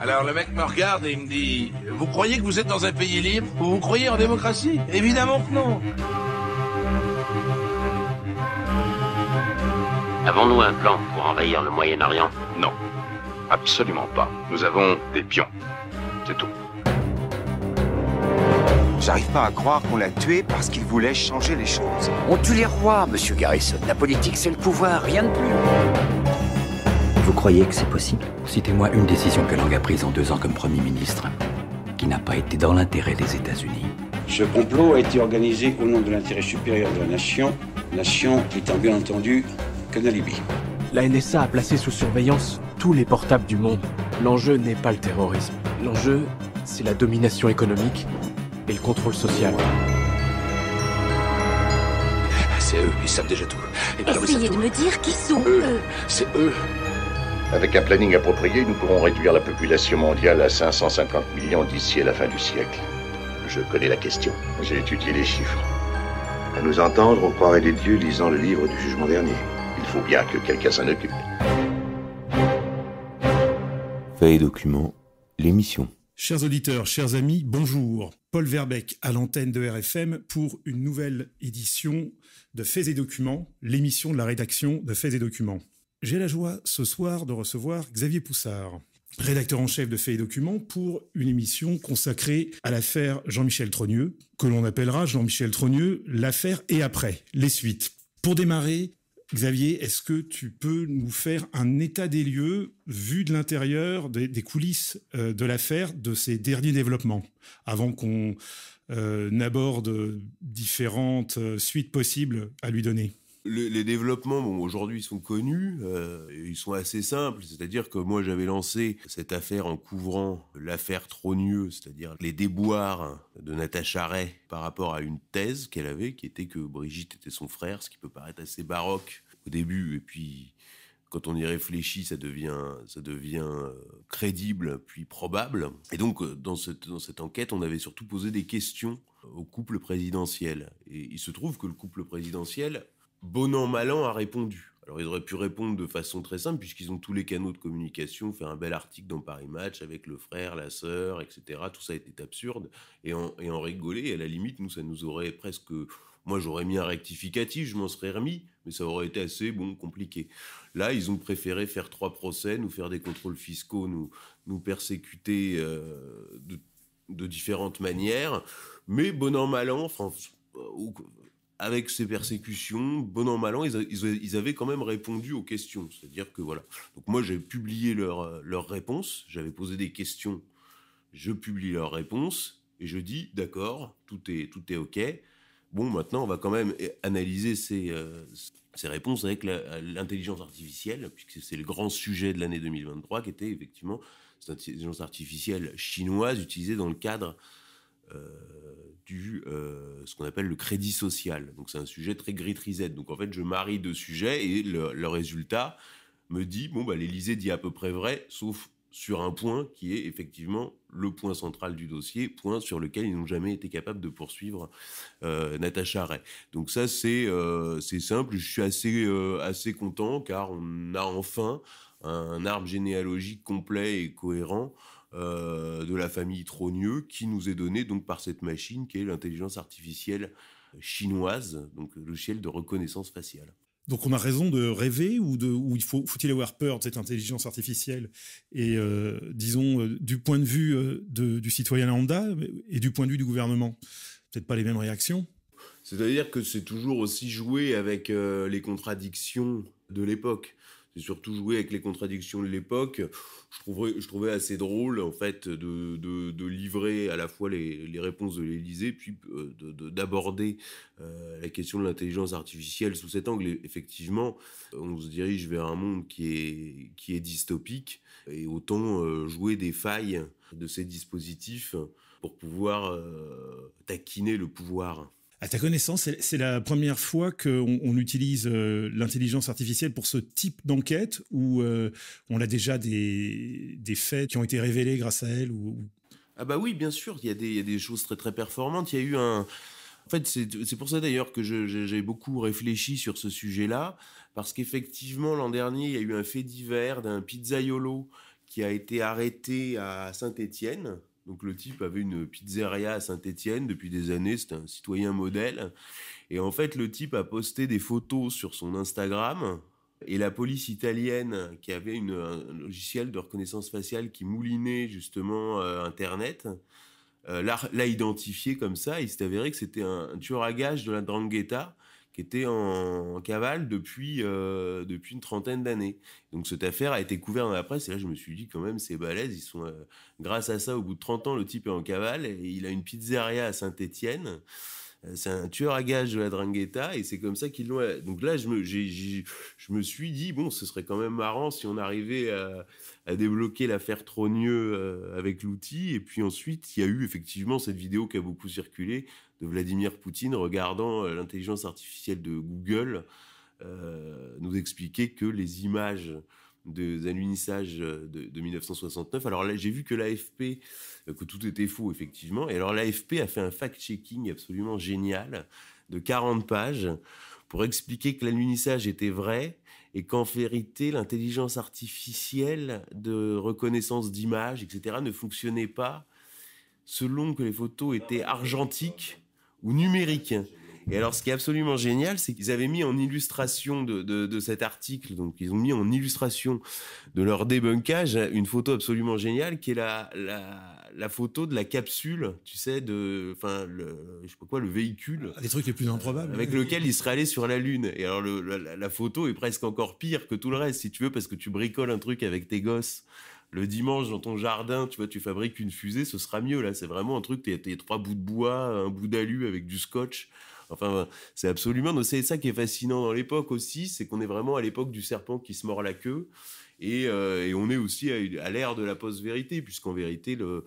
Alors le mec me regarde et il me dit Vous croyez que vous êtes dans un pays libre Vous vous croyez en démocratie Évidemment que non Avons-nous un plan pour envahir le Moyen-Orient Non, absolument pas. Nous avons des pions. C'est tout. J'arrive pas à croire qu'on l'a tué parce qu'il voulait changer les choses. On tue les rois, monsieur Garrison. La politique, c'est le pouvoir, rien de plus croyez que c'est possible Citez-moi une décision que Lang a prise en deux ans comme Premier ministre qui n'a pas été dans l'intérêt des États-Unis. Ce complot a été organisé au nom de l'intérêt supérieur de la nation, nation étant bien entendu que la La NSA a placé sous surveillance tous les portables du monde. L'enjeu n'est pas le terrorisme. L'enjeu, c'est la domination économique et le contrôle social. C'est eux, ils savent déjà tout. Essayez de me dire qui sont eux. C'est eux. Avec un planning approprié, nous pourrons réduire la population mondiale à 550 millions d'ici à la fin du siècle. Je connais la question. J'ai étudié les chiffres. À nous entendre, on croirait des dieux lisant le livre du jugement dernier. Il faut bien que quelqu'un s'en occupe. et documents, l'émission. Chers auditeurs, chers amis, bonjour. Paul Verbeck à l'antenne de RFM pour une nouvelle édition de Faits et Documents, l'émission de la rédaction de Faits et Documents. J'ai la joie ce soir de recevoir Xavier Poussard, rédacteur en chef de Faits et Documents, pour une émission consacrée à l'affaire Jean-Michel Trogneux, que l'on appellera Jean-Michel Trogneux l'affaire et après, les suites. Pour démarrer, Xavier, est-ce que tu peux nous faire un état des lieux vu de l'intérieur, des, coulisses euh, de l'affaire, de ses derniers développements, avant qu'on euh, n'aborde aborde différentes euh, suites possibles à lui donner les développements, bon, aujourd'hui, sont connus, euh, ils sont assez simples, c'est-à-dire que moi, j'avais lancé cette affaire en couvrant l'affaire Trogneux, c'est-à-dire les déboires de Natacha Ray par rapport à une thèse qu'elle avait, qui était que Brigitte était son frère, ce qui peut paraître assez baroque au début, et puis quand on y réfléchit, ça devient, ça devient euh, crédible, puis probable. Et donc, euh, dans cette, dans cette enquête, on avait surtout posé des questions au couple présidentiel. Et il se trouve que le couple présidentiel Bonan Malan a répondu. Alors ils auraient pu répondre de façon très simple puisqu'ils ont tous les canaux de communication, faire un bel article dans Paris Match avec le frère, la sœur, etc. Tout ça était absurde et en, et en rigoler. à la limite, nous, ça nous aurait presque... Moi, j'aurais mis un rectificatif, je m'en serais remis, mais ça aurait été assez, bon, compliqué. Là, ils ont préféré faire trois procès, nous faire des contrôles fiscaux, nous, nous persécuter euh, de, différentes manières. Mais Bonan Malan, France. enfin, avec ces persécutions, bon an, mal an, ils, avaient quand même répondu aux questions. C'est-à-dire que voilà. Donc moi, j'ai publié leurs euh, réponses, j'avais posé des questions, je publie leurs réponses, et je dis, d'accord, tout est, tout est OK. Bon, maintenant, on va quand même eh, analyser ces, euh, ces réponses avec l'intelligence artificielle, puisque c'est le grand sujet de l'année 2023 qui était effectivement cette intelligence artificielle chinoise utilisée dans le cadre euh, du euh, ce qu'on appelle le crédit social. Donc c'est un sujet très gris trisette. Donc en fait, je marie deux sujets et le, résultat me dit bon bah l'Élysée dit à peu près vrai, sauf sur un point qui est effectivement le point central du dossier, point sur lequel ils n'ont jamais été capables de poursuivre euh, Natacha Ray. Donc ça c'est c'est simple, je suis assez assez content car on a enfin un arbre généalogique complet et cohérent euh, de la famille Trogneux qui nous est donnée donc par cette machine qui est l'intelligence artificielle chinoise, donc logiciel de reconnaissance faciale. Donc on a raison de rêver ou, de, il faut, faut-il avoir peur de cette intelligence artificielle Et euh, disons, euh, du point de vue du citoyen lambda et du point de vue du gouvernement, peut-être pas les mêmes réactions C'est-à-dire que c'est toujours aussi joué avec les contradictions de l'époque. C'est surtout jouer avec les contradictions de l'époque. Je trouvais, je trouvais assez drôle, en fait, de, livrer à la fois les, réponses de l'Élysée, puis euh, d'aborder euh, la question de l'intelligence artificielle sous cet angle. effectivement, on se dirige vers un monde qui est, qui est dystopique, et autant euh, jouer des failles de ces dispositifs pour pouvoir taquiner le pouvoir. À ta connaissance, c'est la première fois qu'on utilise euh, l'intelligence artificielle pour ce type d'enquête ou euh, on a déjà des, faits qui ont été révélés grâce à elle Ah bah oui, bien sûr, il y, a des, choses très très performantes. Il y a eu un... fait, c'est pour ça d'ailleurs que j'ai beaucoup réfléchi sur ce sujet-là, parce qu'effectivement, l'an dernier, il y a eu un fait divers d'un pizzaiolo qui a été arrêté à Saint-Étienne, donc le type avait une pizzeria à Saint-Étienne depuis des années, c'était un citoyen modèle. Et en fait, le type a posté des photos sur son Instagram. Et la police italienne, qui avait un logiciel de reconnaissance faciale qui moulinait justement euh, Internet, euh, l'a identifié comme ça. il s'est avéré que c'était un, un, tueur à gages de la Drangheta qui était en, cavale depuis, euh, depuis une trentaine d'années. Donc cette affaire a été couverte dans la presse et là je me suis dit quand même c'est balèze, ils sont euh, grâce à ça au bout de 30 ans le type est en cavale et il a une pizzeria à Saint-Étienne. Euh, c'est un tueur à gage de la Drangheta et c'est comme ça qu'ils l'ont. Euh, donc là, je me, suis dit, bon, ce serait quand même marrant si on arrivait à, débloquer l'affaire Trogneux euh, avec l'outil. Et puis ensuite, il y a eu effectivement cette vidéo qui a beaucoup circulé de Vladimir Poutine regardant l'intelligence artificielle de Google nous expliquer que les images de l'allumissage euh, de, de, 1969. Alors là, j'ai vu que l'AFP, euh, que tout était faux, effectivement. Et alors l'AFP a fait un fact-checking absolument génial de 40 pages pour expliquer que l'alunissage était vrai et qu'en vérité, l'intelligence artificielle de reconnaissance d'images, etc., ne fonctionnait pas selon que les photos étaient argentiques ou numériques. Et alors, ce qui est absolument génial, c'est qu'ils avaient mis en illustration de, de, cet article, donc ils ont mis en illustration de leur débunkage hein, une photo absolument géniale qui est la, la, photo de la capsule, tu sais, de, enfin, le, je sais pas quoi, le véhicule. Ah, des trucs les plus improbables. Avec lequel ils seraient allés sur la Lune. Et alors, la, photo est presque encore pire que tout le reste, si tu veux, parce que tu bricoles un truc avec tes gosses le dimanche dans ton jardin, tu vois, tu fabriques une fusée, ce sera mieux. Là, c'est vraiment un truc, t'es, t'es trois bouts de bois, un bout d'alu avec du scotch. Enfin, ben, c'est absolument. C'est ça qui est fascinant dans l'époque aussi, c'est qu'on est vraiment à l'époque du serpent qui se mord la queue. Et, euh, on est aussi à, l'ère de la post-vérité, puisqu'en vérité, euh,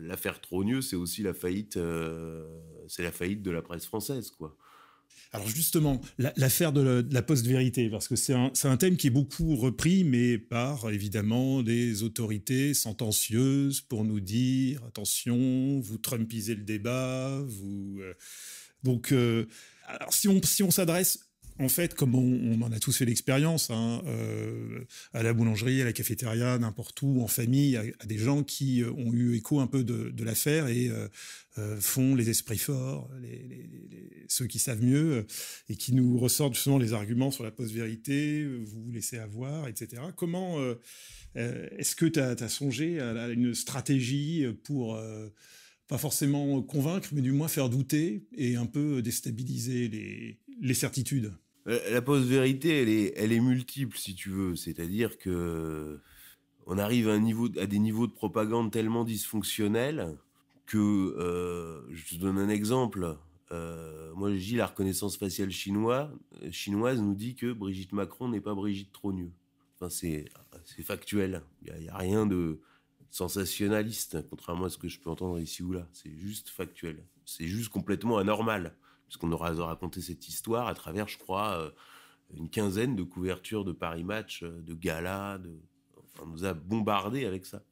l'affaire Trogneux, c'est aussi la faillite, euh, la faillite de la presse française, quoi. Alors justement, l'affaire de, la post-vérité, parce que c'est un, un, thème qui est beaucoup repris, mais par évidemment des autorités sentencieuses pour nous dire attention, vous trumpisez le débat, vous donc, euh, alors si on si on s'adresse en fait, comme on, en a tous fait l'expérience, hein, euh, à la boulangerie, à la cafétéria, n'importe où, en famille, à, des gens qui euh, ont eu écho un peu de, l'affaire et font les esprits forts, ceux qui savent mieux, et qui nous ressortent justement les arguments sur la post-vérité, vous vous laissez avoir, etc. Comment est-ce que tu as, songé à, une stratégie pour pas forcément convaincre, mais du moins faire douter et un peu déstabiliser les, certitudes. La post vérité, elle est, elle est multiple, si tu veux. C'est-à-dire que on arrive à, un niveau, à des niveaux de propagande tellement dysfonctionnels que, euh, je te donne un exemple. Euh, moi, je dis la reconnaissance faciale chinoise, euh, chinoise nous dit que Brigitte Macron n'est pas Brigitte Trogneux. Enfin, c'est factuel. Il n'y a, rien de sensationnaliste, contrairement à ce que je peux entendre ici ou là. C'est juste factuel. C'est juste complètement anormal, puisqu'on aura raconté cette histoire à travers, je crois, euh, une quinzaine de couvertures de Paris Match, euh, de galas, de... on nous a bombardé avec ça.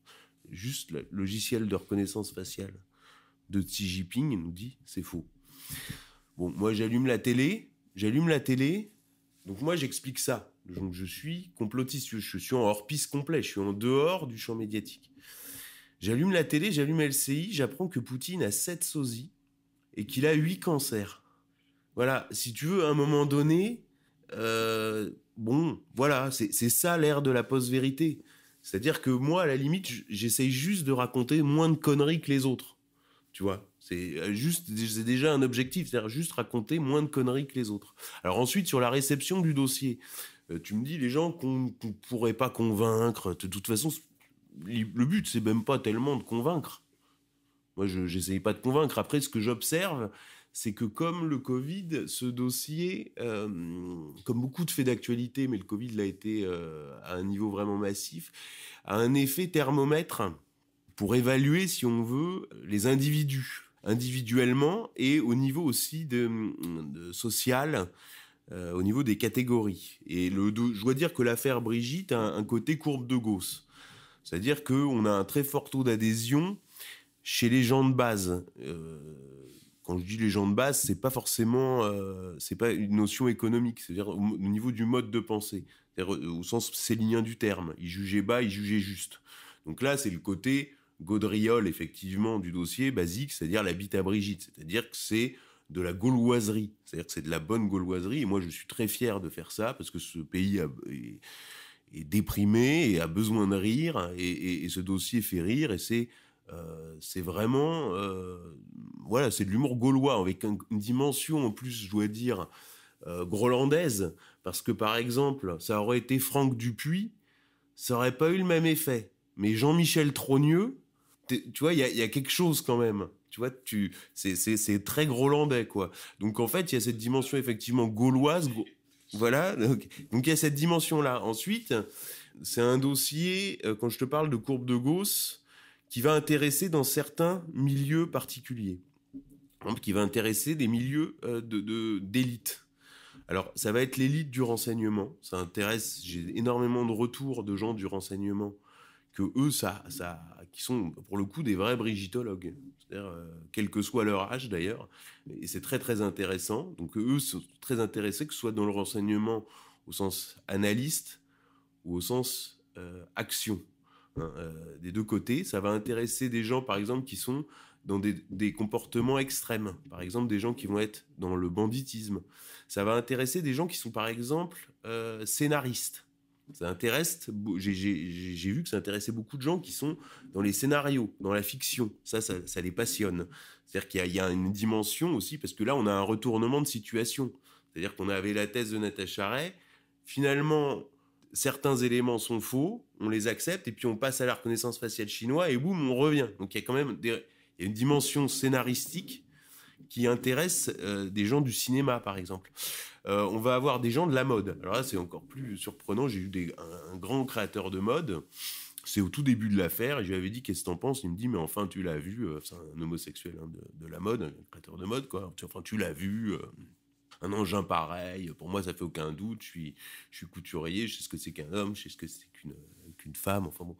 Juste le logiciel de reconnaissance faciale de Xi nous dit c'est faux. Bon, moi j'allume la télé, j'allume la télé, donc moi j'explique ça. Donc je suis complotiste, je suis en hors-piste complet, je suis en dehors du champ médiatique. J'allume la télé, j'allume LCI, j'apprends que Poutine a 7 sosies et qu'il a 8 cancers. Voilà, si tu veux, à un moment donné, euh, bon, voilà, c'est ça l'ère de la post-vérité. C'est-à-dire que moi, à la limite, j'essaye juste de raconter moins de conneries que les autres. Tu vois c'est euh, juste, c'est déjà un objectif, c'est-à-dire juste raconter moins de conneries que les autres. Alors ensuite, sur la réception du dossier, euh, tu me dis les gens qu'on ne pourrait pas convaincre, de toute façon, le but, c'est même pas tellement de convaincre. Moi, je n'essayais pas de convaincre. Après, ce que j'observe, c'est que comme le Covid, ce dossier, euh, comme beaucoup de faits d'actualité, mais le Covid l'a été euh, à un niveau vraiment massif, a un effet thermomètre pour évaluer, si on veut, les individus, individuellement et au niveau aussi de, social. Euh, au niveau des catégories. Et je dois dire que l'affaire Brigitte a un, un côté courbe de Gauss. C'est-à-dire qu'on a un très fort taux d'adhésion chez les gens de base. Euh, quand je dis les gens de base, c'est pas forcément, euh, c'est pas une notion économique, c'est-à-dire au, niveau du mode de pensée, euh, au sens célinien du terme. Ils jugeaient bas, ils jugeaient juste. Donc là, c'est le côté gaudriole, effectivement, du dossier basique, c'est-à-dire la bite à Brigitte, c'est-à-dire que c'est de la gauloiserie, c'est-à-dire que c'est de la bonne gauloiserie, et moi je suis très fier de faire ça, parce que ce pays a, est déprimé et a besoin de rire, et, ce dossier fait rire, et c'est euh, c'est vraiment euh, voilà, c'est de l'humour gaulois avec une dimension en plus, je dois dire, euh, grolandaise, parce que par exemple, ça aurait été Franck Dupuis, ça aurait pas eu le même effet. Mais Jean-Michel Trogneux, tu vois, il y a, quelque chose quand même. Tu vois, tu, c'est, c'est, c'est très grolandais, quoi. Donc en fait, il y a cette dimension effectivement gauloise. Voilà, donc, il y a cette dimension-là. Ensuite, c'est un dossier, euh, quand je te parle de courbe de Gauss, qui va intéresser dans certains milieux particuliers, qui va intéresser des milieux euh, d'élite. Alors, ça va être l'élite du renseignement. Ça intéresse, j'ai énormément de retours de gens du renseignement que eux, ça, ça, qui sont pour le coup des vrais brigitologues, euh, quel que soit leur âge d'ailleurs, et c'est très très intéressant. Donc eux sont très intéressés que ce soit dans le renseignement au sens analyste ou au sens euh, action. Hein, euh, des deux côtés, ça va intéresser des gens par exemple qui sont dans des, des, comportements extrêmes, par exemple des gens qui vont être dans le banditisme. Ça va intéresser des gens qui sont par exemple scénaristes ça intéresse, j'ai vu que ça intéressait beaucoup de gens qui sont dans les scénarios, dans la fiction. Ça, ça, les passionne. C'est-à-dire qu'il y, a une dimension aussi, parce que là, on a un retournement de situation. C'est-à-dire qu'on avait la thèse de Natacha Ray. Finalement, certains éléments sont faux, on les accepte, et puis on passe à la reconnaissance faciale chinoise, et boum, on revient. Donc il y a quand même une dimension scénaristique qui intéresse euh, des gens du cinéma, par exemple. Euh, on va avoir des gens de la mode. Alors là, c'est encore plus surprenant. J'ai eu des, un, grand créateur de mode. C'est au tout début de l'affaire et je lui avais dit qu'est-ce que t'en penses. Il me dit mais enfin tu l'as vu, c'est euh, un homosexuel hein, de, la mode, un créateur de mode quoi. Enfin tu l'as vu un engin pareil. Pour moi, ça fait aucun doute. Je suis, je suis couturier. Je sais ce que c'est qu'un homme. Je sais ce que c'est qu'une qu'une femme. Enfin bon.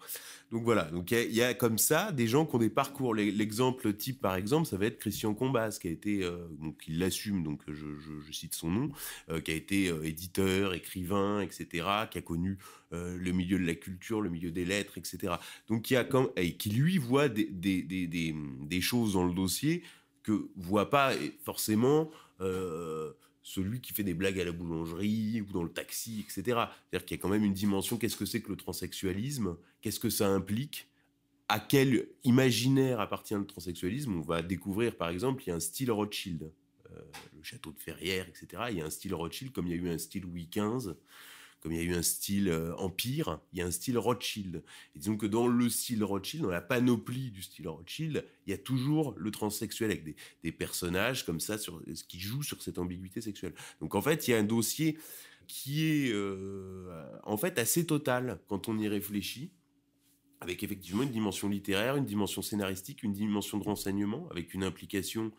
Donc voilà. Donc il y, a comme ça des gens qui ont des parcours. L'exemple type, par exemple, ça va être Christian Combas, qui a été, euh, donc il l'assume, donc je, cite son nom, euh, qui a été euh, éditeur, écrivain, etc., qui a connu le milieu de la culture, le milieu des lettres, etc. Donc il y a et qui lui voit des, des, choses dans le dossier que voit pas forcément celui qui fait des blagues à la boulangerie ou dans le taxi, etc. C'est-à-dire qu'il y a quand même une dimension, qu'est-ce que c'est que le transsexualisme Qu'est-ce que ça implique À quel imaginaire appartient le transsexualisme On va découvrir, par exemple, il y a un style Rothschild, euh, le château de Ferrières, etc. Il y a un style Rothschild comme il y a eu un style Louis XV comme il y a eu un style euh, Empire, il y a un style Rothschild. Et disons que dans le style Rothschild, dans la panoplie du style Rothschild, il y a toujours le transsexuel avec des, personnages comme ça sur, euh, qui jouent sur cette ambiguïté sexuelle. Donc en fait, il y a un dossier qui est euh, en fait assez total quand on y réfléchit avec effectivement une dimension littéraire, une dimension scénaristique, une dimension de renseignement, avec une implication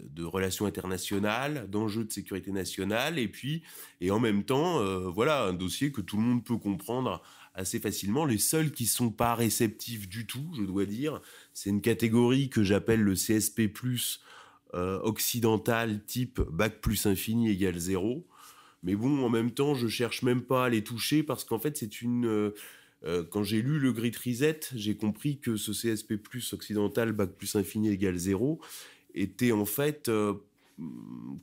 de relations internationales, d'enjeux de sécurité nationale, et puis, et en même temps, euh, voilà, un dossier que tout le monde peut comprendre assez facilement. Les seuls qui sont pas réceptifs du tout, je dois dire, c'est une catégorie que j'appelle le CSP+, euh, occidental, type bac plus infini égale zéro. Mais bon, en même temps, je cherche même pas à les toucher parce qu'en fait, c'est une... Euh, quand j'ai lu le Grid Reset, j'ai compris que ce CSP+, occidental, bac plus infini égale zéro, était en fait euh,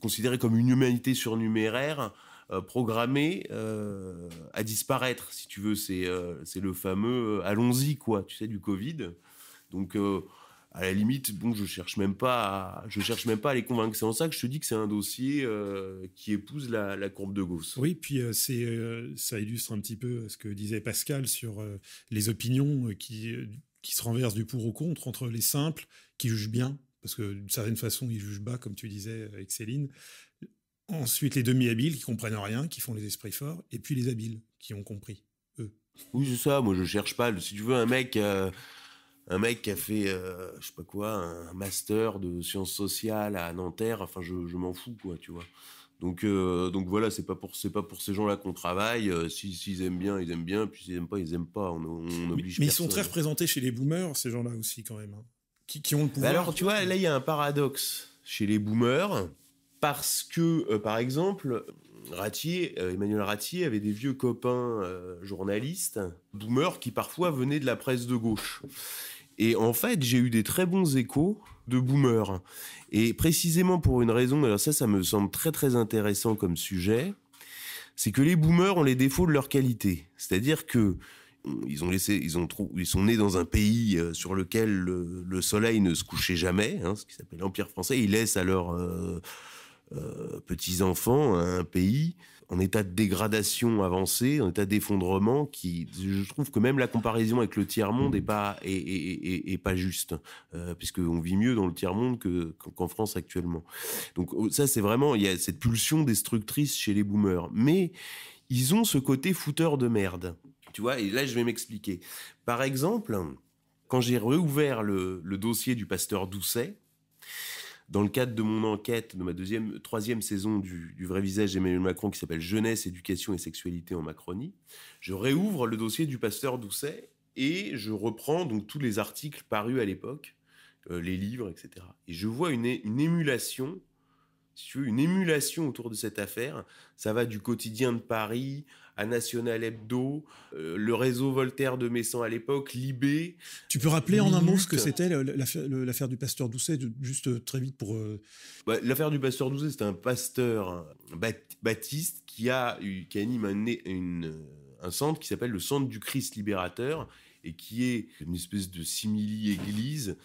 considéré comme une humanité surnuméraire euh, programmée euh, à disparaître, si tu veux. C'est le fameux allons-y, quoi, tu sais, du Covid. Donc, à la limite, bon, je cherche même pas je cherche même pas à les convaincre. C'est en ça que je te dis que c'est un dossier qui épouse la, la, courbe de Gauss. Oui, puis c'est ça illustre un petit peu ce que disait Pascal sur les opinions qui, qui se renversent du pour au contre entre les simples qui jugent bien parce que d'une certaine façon, ils jugent bas, comme tu disais avec Céline. Ensuite, les demi-habiles qui comprennent rien, qui font les esprits forts, et puis les habiles qui ont compris, eux. Oui, c'est ça. Moi, je cherche pas. Si tu veux, un mec, euh, un mec qui a fait, euh, je sais pas quoi, un master de sciences sociales à Nanterre. Enfin, je, m'en fous, quoi, tu vois. Donc, euh, donc voilà, c'est pas pour c'est pas pour ces gens-là qu'on travaille. s'ils aiment bien, ils aiment bien. Puis s'ils aiment pas, ils aiment pas. On, on, oblige. Mais, ils sont très représentés chez les boomers, ces gens-là aussi quand même. Hein ont bah alors, tu vois, là, il y a un paradoxe chez les boomers, parce que, euh, par exemple, Ratier, euh, Emmanuel Ratier avait des vieux copains euh, journalistes, boomers, qui parfois venaient de la presse de gauche. Et en fait, j'ai eu des très bons échos de boomers. Et précisément pour une raison, alors ça, ça me semble très très intéressant comme sujet, c'est que les boomers ont les défauts de leur qualité. C'est-à-dire que ils ont laissé, ils sont nés dans un pays euh, sur lequel le, soleil ne se couchait jamais, hein, ce qui s'appelle l'Empire français. Ils laissent à leurs euh, euh, petits enfants un pays en état de dégradation avancée, en état d'effondrement, qui, je trouve que même la comparaison avec le tiers monde n'est pas juste, puisqu'on vit mieux dans le tiers monde qu'en France actuellement. Donc oh, ça c'est vraiment il y a cette pulsion destructrice chez les boomers, mais ils ont ce côté fouteur de merde. Tu vois, et là, je vais m'expliquer. Par exemple, quand j'ai réouvert le, dossier du pasteur Doucet, dans le cadre de mon enquête de ma deuxième, troisième saison du, vrai visage d'Emmanuel Macron qui s'appelle Jeunesse, éducation et sexualité en Macronie, je réouvre le dossier du pasteur Doucet et je reprends donc tous les articles parus à l'époque, euh, les livres, etc. Et je vois une, émulation une émulation autour de cette affaire. Ça va du quotidien de Paris National Hebdo, euh, le réseau Voltaire de Messan à l'époque, Libé. Tu peux rappeler en un mot ce que c'était l'affaire du pasteur Doucet, juste euh, très vite pour. Euh, bah, l'affaire du pasteur Doucet, c'est un pasteur hein, baptiste qui, a, qui anime une, un centre qui s'appelle le Centre du Christ Libérateur et qui est une espèce de simili-église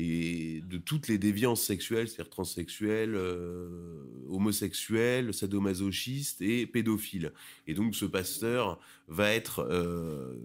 et de toutes les déviances sexuelles, c'est-à-dire transsexuelles, euh, homosexuelles, sadomasochistes et pédophiles. Et donc ce pasteur va être euh,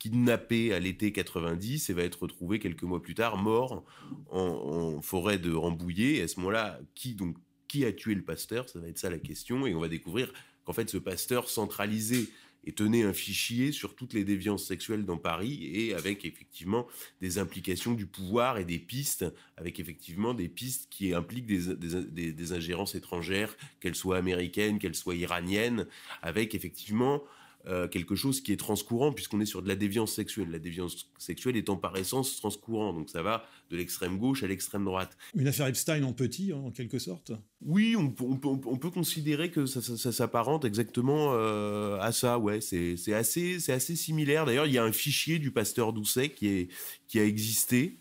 kidnappé à l'été 90 et va être retrouvé quelques mois plus tard mort en, forêt de Rambouillet. Et à ce moment-là, qui donc qui a tué le pasteur Ça va être ça la question, et on va découvrir qu'en fait ce pasteur centralisé et tenait un fichier sur toutes les déviances sexuelles dans Paris et avec effectivement des implications du pouvoir et des pistes, avec effectivement des pistes qui impliquent des, ingérences étrangères, qu'elles soient américaines, qu'elles soient iraniennes, avec effectivement euh, quelque chose qui est transcourant, puisqu'on est sur de la déviance sexuelle. La déviance sexuelle étant par essence transcourant, donc ça va de l'extrême gauche à l'extrême droite. Une affaire Epstein en petit, hein, en quelque sorte Oui, on, peut considérer que ça, s'apparente exactement euh, à ça, ouais. C'est assez, assez similaire. D'ailleurs, il y a un fichier du pasteur Doucet qui, est, qui a existé,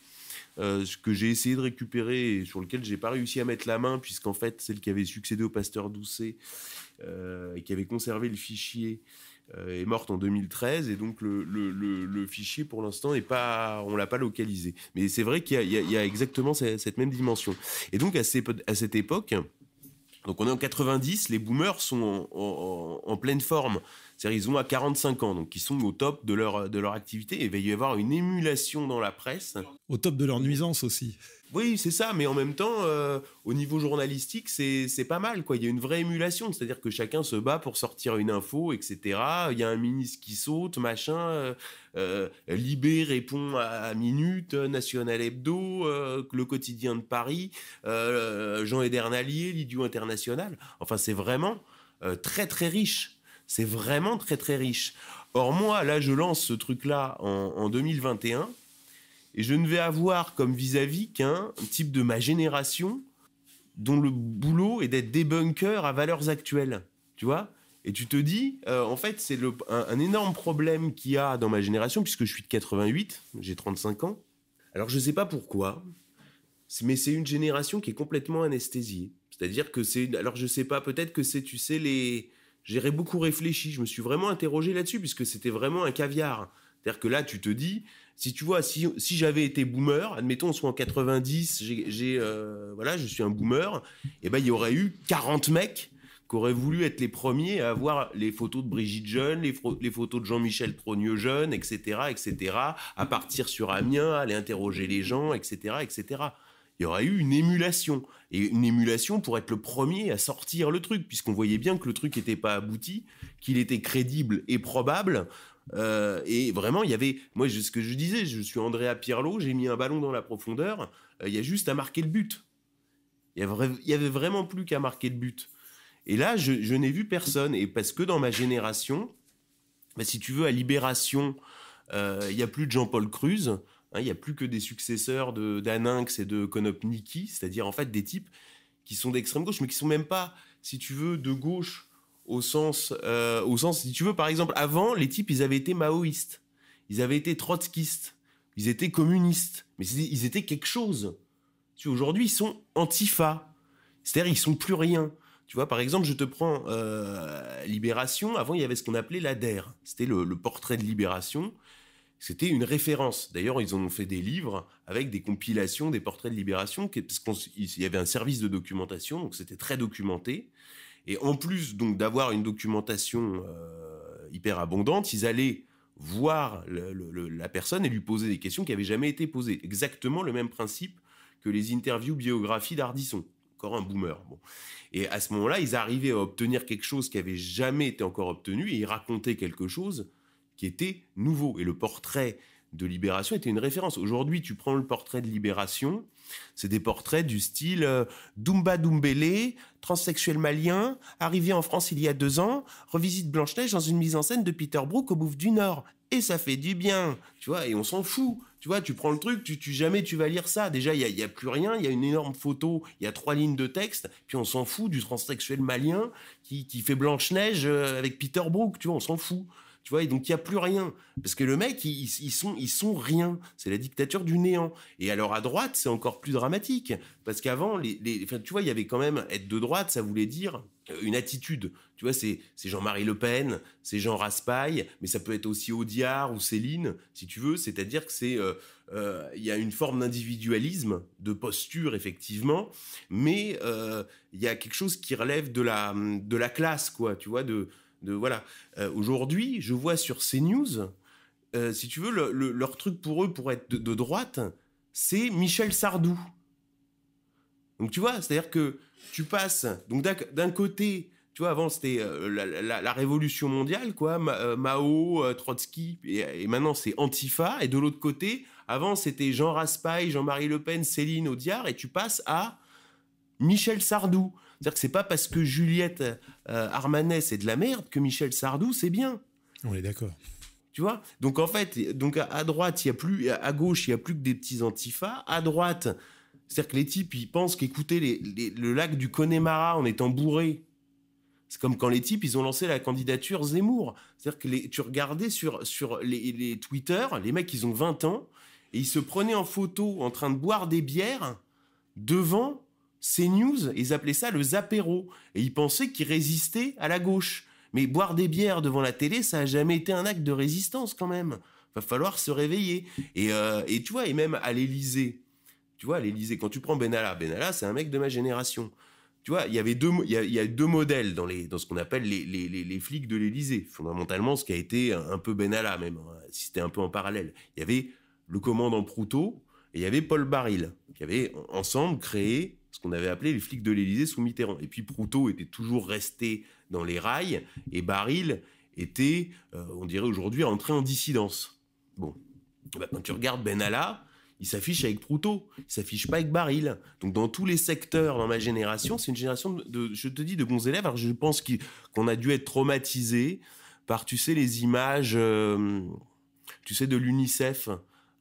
euh, que j'ai essayé de récupérer et sur lequel j'ai pas réussi à mettre la main puisqu'en fait c'est le qui avait succédé au pasteur Doucet et qui avait conservé le fichier euh, est morte en 2013 et donc le, fichier pour l'instant n'est pas, on l'a pas localisé. Mais c'est vrai qu'il y, a exactement cette, même dimension. Et donc à, à cette époque, donc on est en 90, les boomers sont en pleine forme cest à ils ont à 45 ans, donc ils sont au top de leur, de leur activité et il va y avoir une émulation dans la presse. Au top de leur nuisance aussi. Oui, c'est ça, mais en même temps, euh, au niveau journalistique, c'est pas mal. quoi. Il y a une vraie émulation, c'est-à-dire que chacun se bat pour sortir une info, etc. Il y a un ministre qui saute, machin. Euh, euh, Libé répond à, Minute, National Hebdo, Le Quotidien de Paris, Jean Nallier, L'Idiot International. Enfin, c'est vraiment très très riche. C'est vraiment très très riche. Or moi, là, je lance ce truc-là en, 2021 et je ne vais avoir comme vis-à-vis qu'un type de ma génération dont le boulot est d'être débunker à valeurs actuelles. Tu vois et tu te dis, euh, en fait, c'est un, énorme problème qu'il y a dans ma génération, puisque je suis de 88, j'ai 35 ans. Alors je ne sais pas pourquoi, mais c'est une génération qui est complètement anesthésiée. C'est-à-dire que c'est... Alors je ne sais pas, peut-être que c'est, tu sais, les j'ai beaucoup réfléchi, je me suis vraiment interrogé là-dessus, puisque c'était vraiment un caviar. C'est-à-dire que là, tu te dis, si tu vois, si, j'avais été boomer, admettons, soit en 90, j'ai, euh, voilà, je suis un boomer, et eh ben il y aurait eu 40 mecs qui auraient voulu être les premiers à avoir les photos de Brigitte Jeune, les, photos de Jean-Michel Trogneux jeune, etc., etc., à partir sur Amiens, à aller interroger les gens, etc., etc il y aurait eu une émulation. Et une émulation pour être le premier à sortir le truc, puisqu'on voyait bien que le truc n'était pas abouti, qu'il était crédible et probable. Euh, et vraiment, il y avait, moi, ce que je disais, je suis Andrea Pirlo, j'ai mis un ballon dans la profondeur, euh, il y a juste à marquer le but. Il y, avait, vraiment plus qu'à marquer le but. Et là, je, n'ai vu personne. Et parce que dans ma génération, bah, si tu veux, à Libération, euh, il n'y y a plus de Jean-Paul Cruz, Hein, il n'y a plus que des successeurs de d'Aninx et de Konopniki, c'est-à-dire en fait des types qui sont d'extrême gauche, mais qui sont même pas, si tu veux, de gauche au sens, euh, au sens, si tu veux, par exemple, avant, les types, ils avaient été maoïstes, ils avaient été trotskistes, ils étaient communistes, mais ils étaient quelque chose. aujourd'hui, ils sont antifa, c'est-à-dire ils sont plus rien. Tu vois, par exemple, je te prends euh, Libération. Avant, il y avait ce qu'on appelait l'ADER. C'était le, portrait de Libération c'était une référence. D'ailleurs, ils ont fait des livres avec des compilations des portraits de Libération, parce qu'il y avait un service de documentation, donc c'était très documenté. Et en plus donc d'avoir une documentation euh, hyper abondante, ils allaient voir la personne et lui poser des questions qui n'avaient jamais été posées. Exactement le même principe que les interviews biographies d'Ardisson. Encore un boomer. Et à ce moment-là, ils arrivaient à obtenir quelque chose qui n'avait jamais été encore obtenu et ils racontaient quelque chose qui était nouveau. Et le portrait de Libération était une référence. Aujourd'hui, tu prends le portrait de Libération, c'est des portraits du style euh, Dumba Dumbélé, transsexuel malien, arrivé en France il y a deux ans, revisite Blanche-Neige dans une mise en scène de Peter Brook au Bouffe du Nord. Et ça fait du bien, tu vois, et on s'en fout. Tu vois, tu prends le truc, tu, tu jamais tu vas lire ça. Déjà, il n'y a, plus rien, il y a une énorme photo, il y a trois lignes de texte, puis on s'en fout du transsexuel malien qui, qui fait Blanche-Neige euh, avec Peter Brook, tu vois, on s'en fout. Tu vois, et donc il n'y a plus rien. Parce que le mec, ils, sont, ils sont rien. C'est la dictature du néant. Et alors à droite, c'est encore plus dramatique. Parce qu'avant, les, tu vois, il y avait quand même être de droite, ça voulait dire euh, une attitude. Tu vois, c'est Jean-Marie Le Pen, c'est Jean Raspail, mais ça peut être aussi Audiard ou Céline, si tu veux. C'est-à-dire que c'est, euh, euh, il y a une forme d'individualisme, de posture effectivement, mais il y a quelque chose qui relève de la de la classe, quoi. Tu vois, de voilà. Euh, aujourd'hui, je vois sur CNews, news euh, si tu veux, leur truc pour eux, pour être de, droite, c'est Michel Sardou. Donc tu vois, c'est-à-dire que tu passes, donc d'un côté, tu vois, avant c'était euh, la, révolution mondiale, quoi, Mao, Trotsky, et, et maintenant c'est Antifa, et de l'autre côté, avant c'était Jean Raspail, Jean-Marie Le Pen, Céline Audiard, et tu passes à Michel Sardou. C'est-à-dire que c'est pas parce que Juliette euh, Armanet c'est de la merde que Michel Sardou c'est bien. On est d'accord. Tu vois Donc en fait, donc à, droite, il y a plus à gauche, il y a plus que des petits antifas. À droite, c'est-à-dire que les types, ils pensent qu'écouter le lac du Connemara en étant bourré, c'est comme quand les types, ils ont lancé la candidature Zemmour. C'est-à-dire que tu regardais sur, sur les, les Twitter, les mecs, ils ont 20 ans, et ils se prenaient en photo en train de boire des bières devant ces news, ils appelaient ça le zapéro. Et ils pensaient qu'ils résistaient à la gauche. Mais boire des bières devant la télé, ça a jamais été un acte de résistance quand même. Va falloir se réveiller. Et, euh, et tu vois, et même à l'Élysée, tu vois, à l'Élysée, quand tu prends Benalla, Benalla, c'est un mec de ma génération. Tu vois, il y avait deux, il y a, deux modèles dans les, dans ce qu'on appelle les, les, les, flics de l'Élysée. Fondamentalement, ce qui a été un peu Benalla même, hein, si c'était un peu en parallèle. Il y avait le commandant Proutot et il y avait Paul Baril, qui avaient ensemble créé ce qu'on avait appelé les flics de l'Élysée sous Mitterrand. Et puis Proutot était toujours resté dans les rails et Baril était, euh, on dirait aujourd'hui, entré en dissidence. Bon, bah, quand tu regardes Benalla, il s'affiche avec Proutot, il s'affiche pas avec Baril. Donc dans tous les secteurs, dans ma génération, c'est une génération de, je te dis, de bons élèves. Alors je pense qu'on a dû être traumatisés par, tu sais, les images, euh, tu sais, de l'UNICEF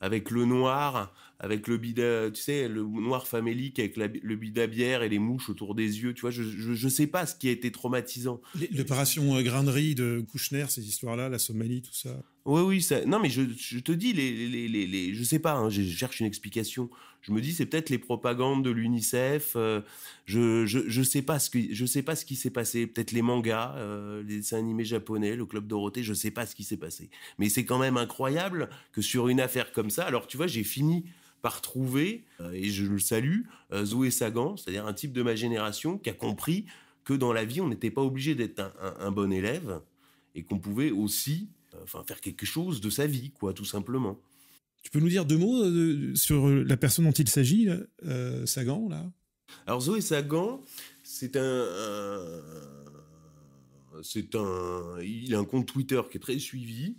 avec le noir, avec le bida, tu sais, le noir famélique avec le bida bière et les mouches autour des yeux, tu vois, je, je, sais pas ce qui a été traumatisant. L'opération euh, grainerie de Kouchner, ces histoires-là, la Somalie, tout ça. Oui, oui, Non, mais je, te dis, les, les, les, je sais pas, hein, je cherche une explication. Je me dis, c'est peut-être les propagandes de l'UNICEF. Euh, je, je, sais pas ce que, je sais pas ce qui s'est passé. Peut-être les mangas, euh, les dessins animés japonais, le club Dorothée. Je sais pas ce qui s'est passé. Mais c'est quand même incroyable que sur une affaire comme ça. Alors, tu vois, j'ai fini par trouver, euh, et je le salue, euh, Zoé Sagan, c'est-à-dire un type de ma génération qui a compris que dans la vie, on n'était pas obligé d'être un, bon élève et qu'on pouvait aussi euh, enfin, faire quelque chose de sa vie, quoi, tout simplement. Tu peux nous dire deux mots sur la personne dont il s'agit, Sagan, là Alors Zoé Sagan, c'est c'est un, il a un compte Twitter qui est très suivi,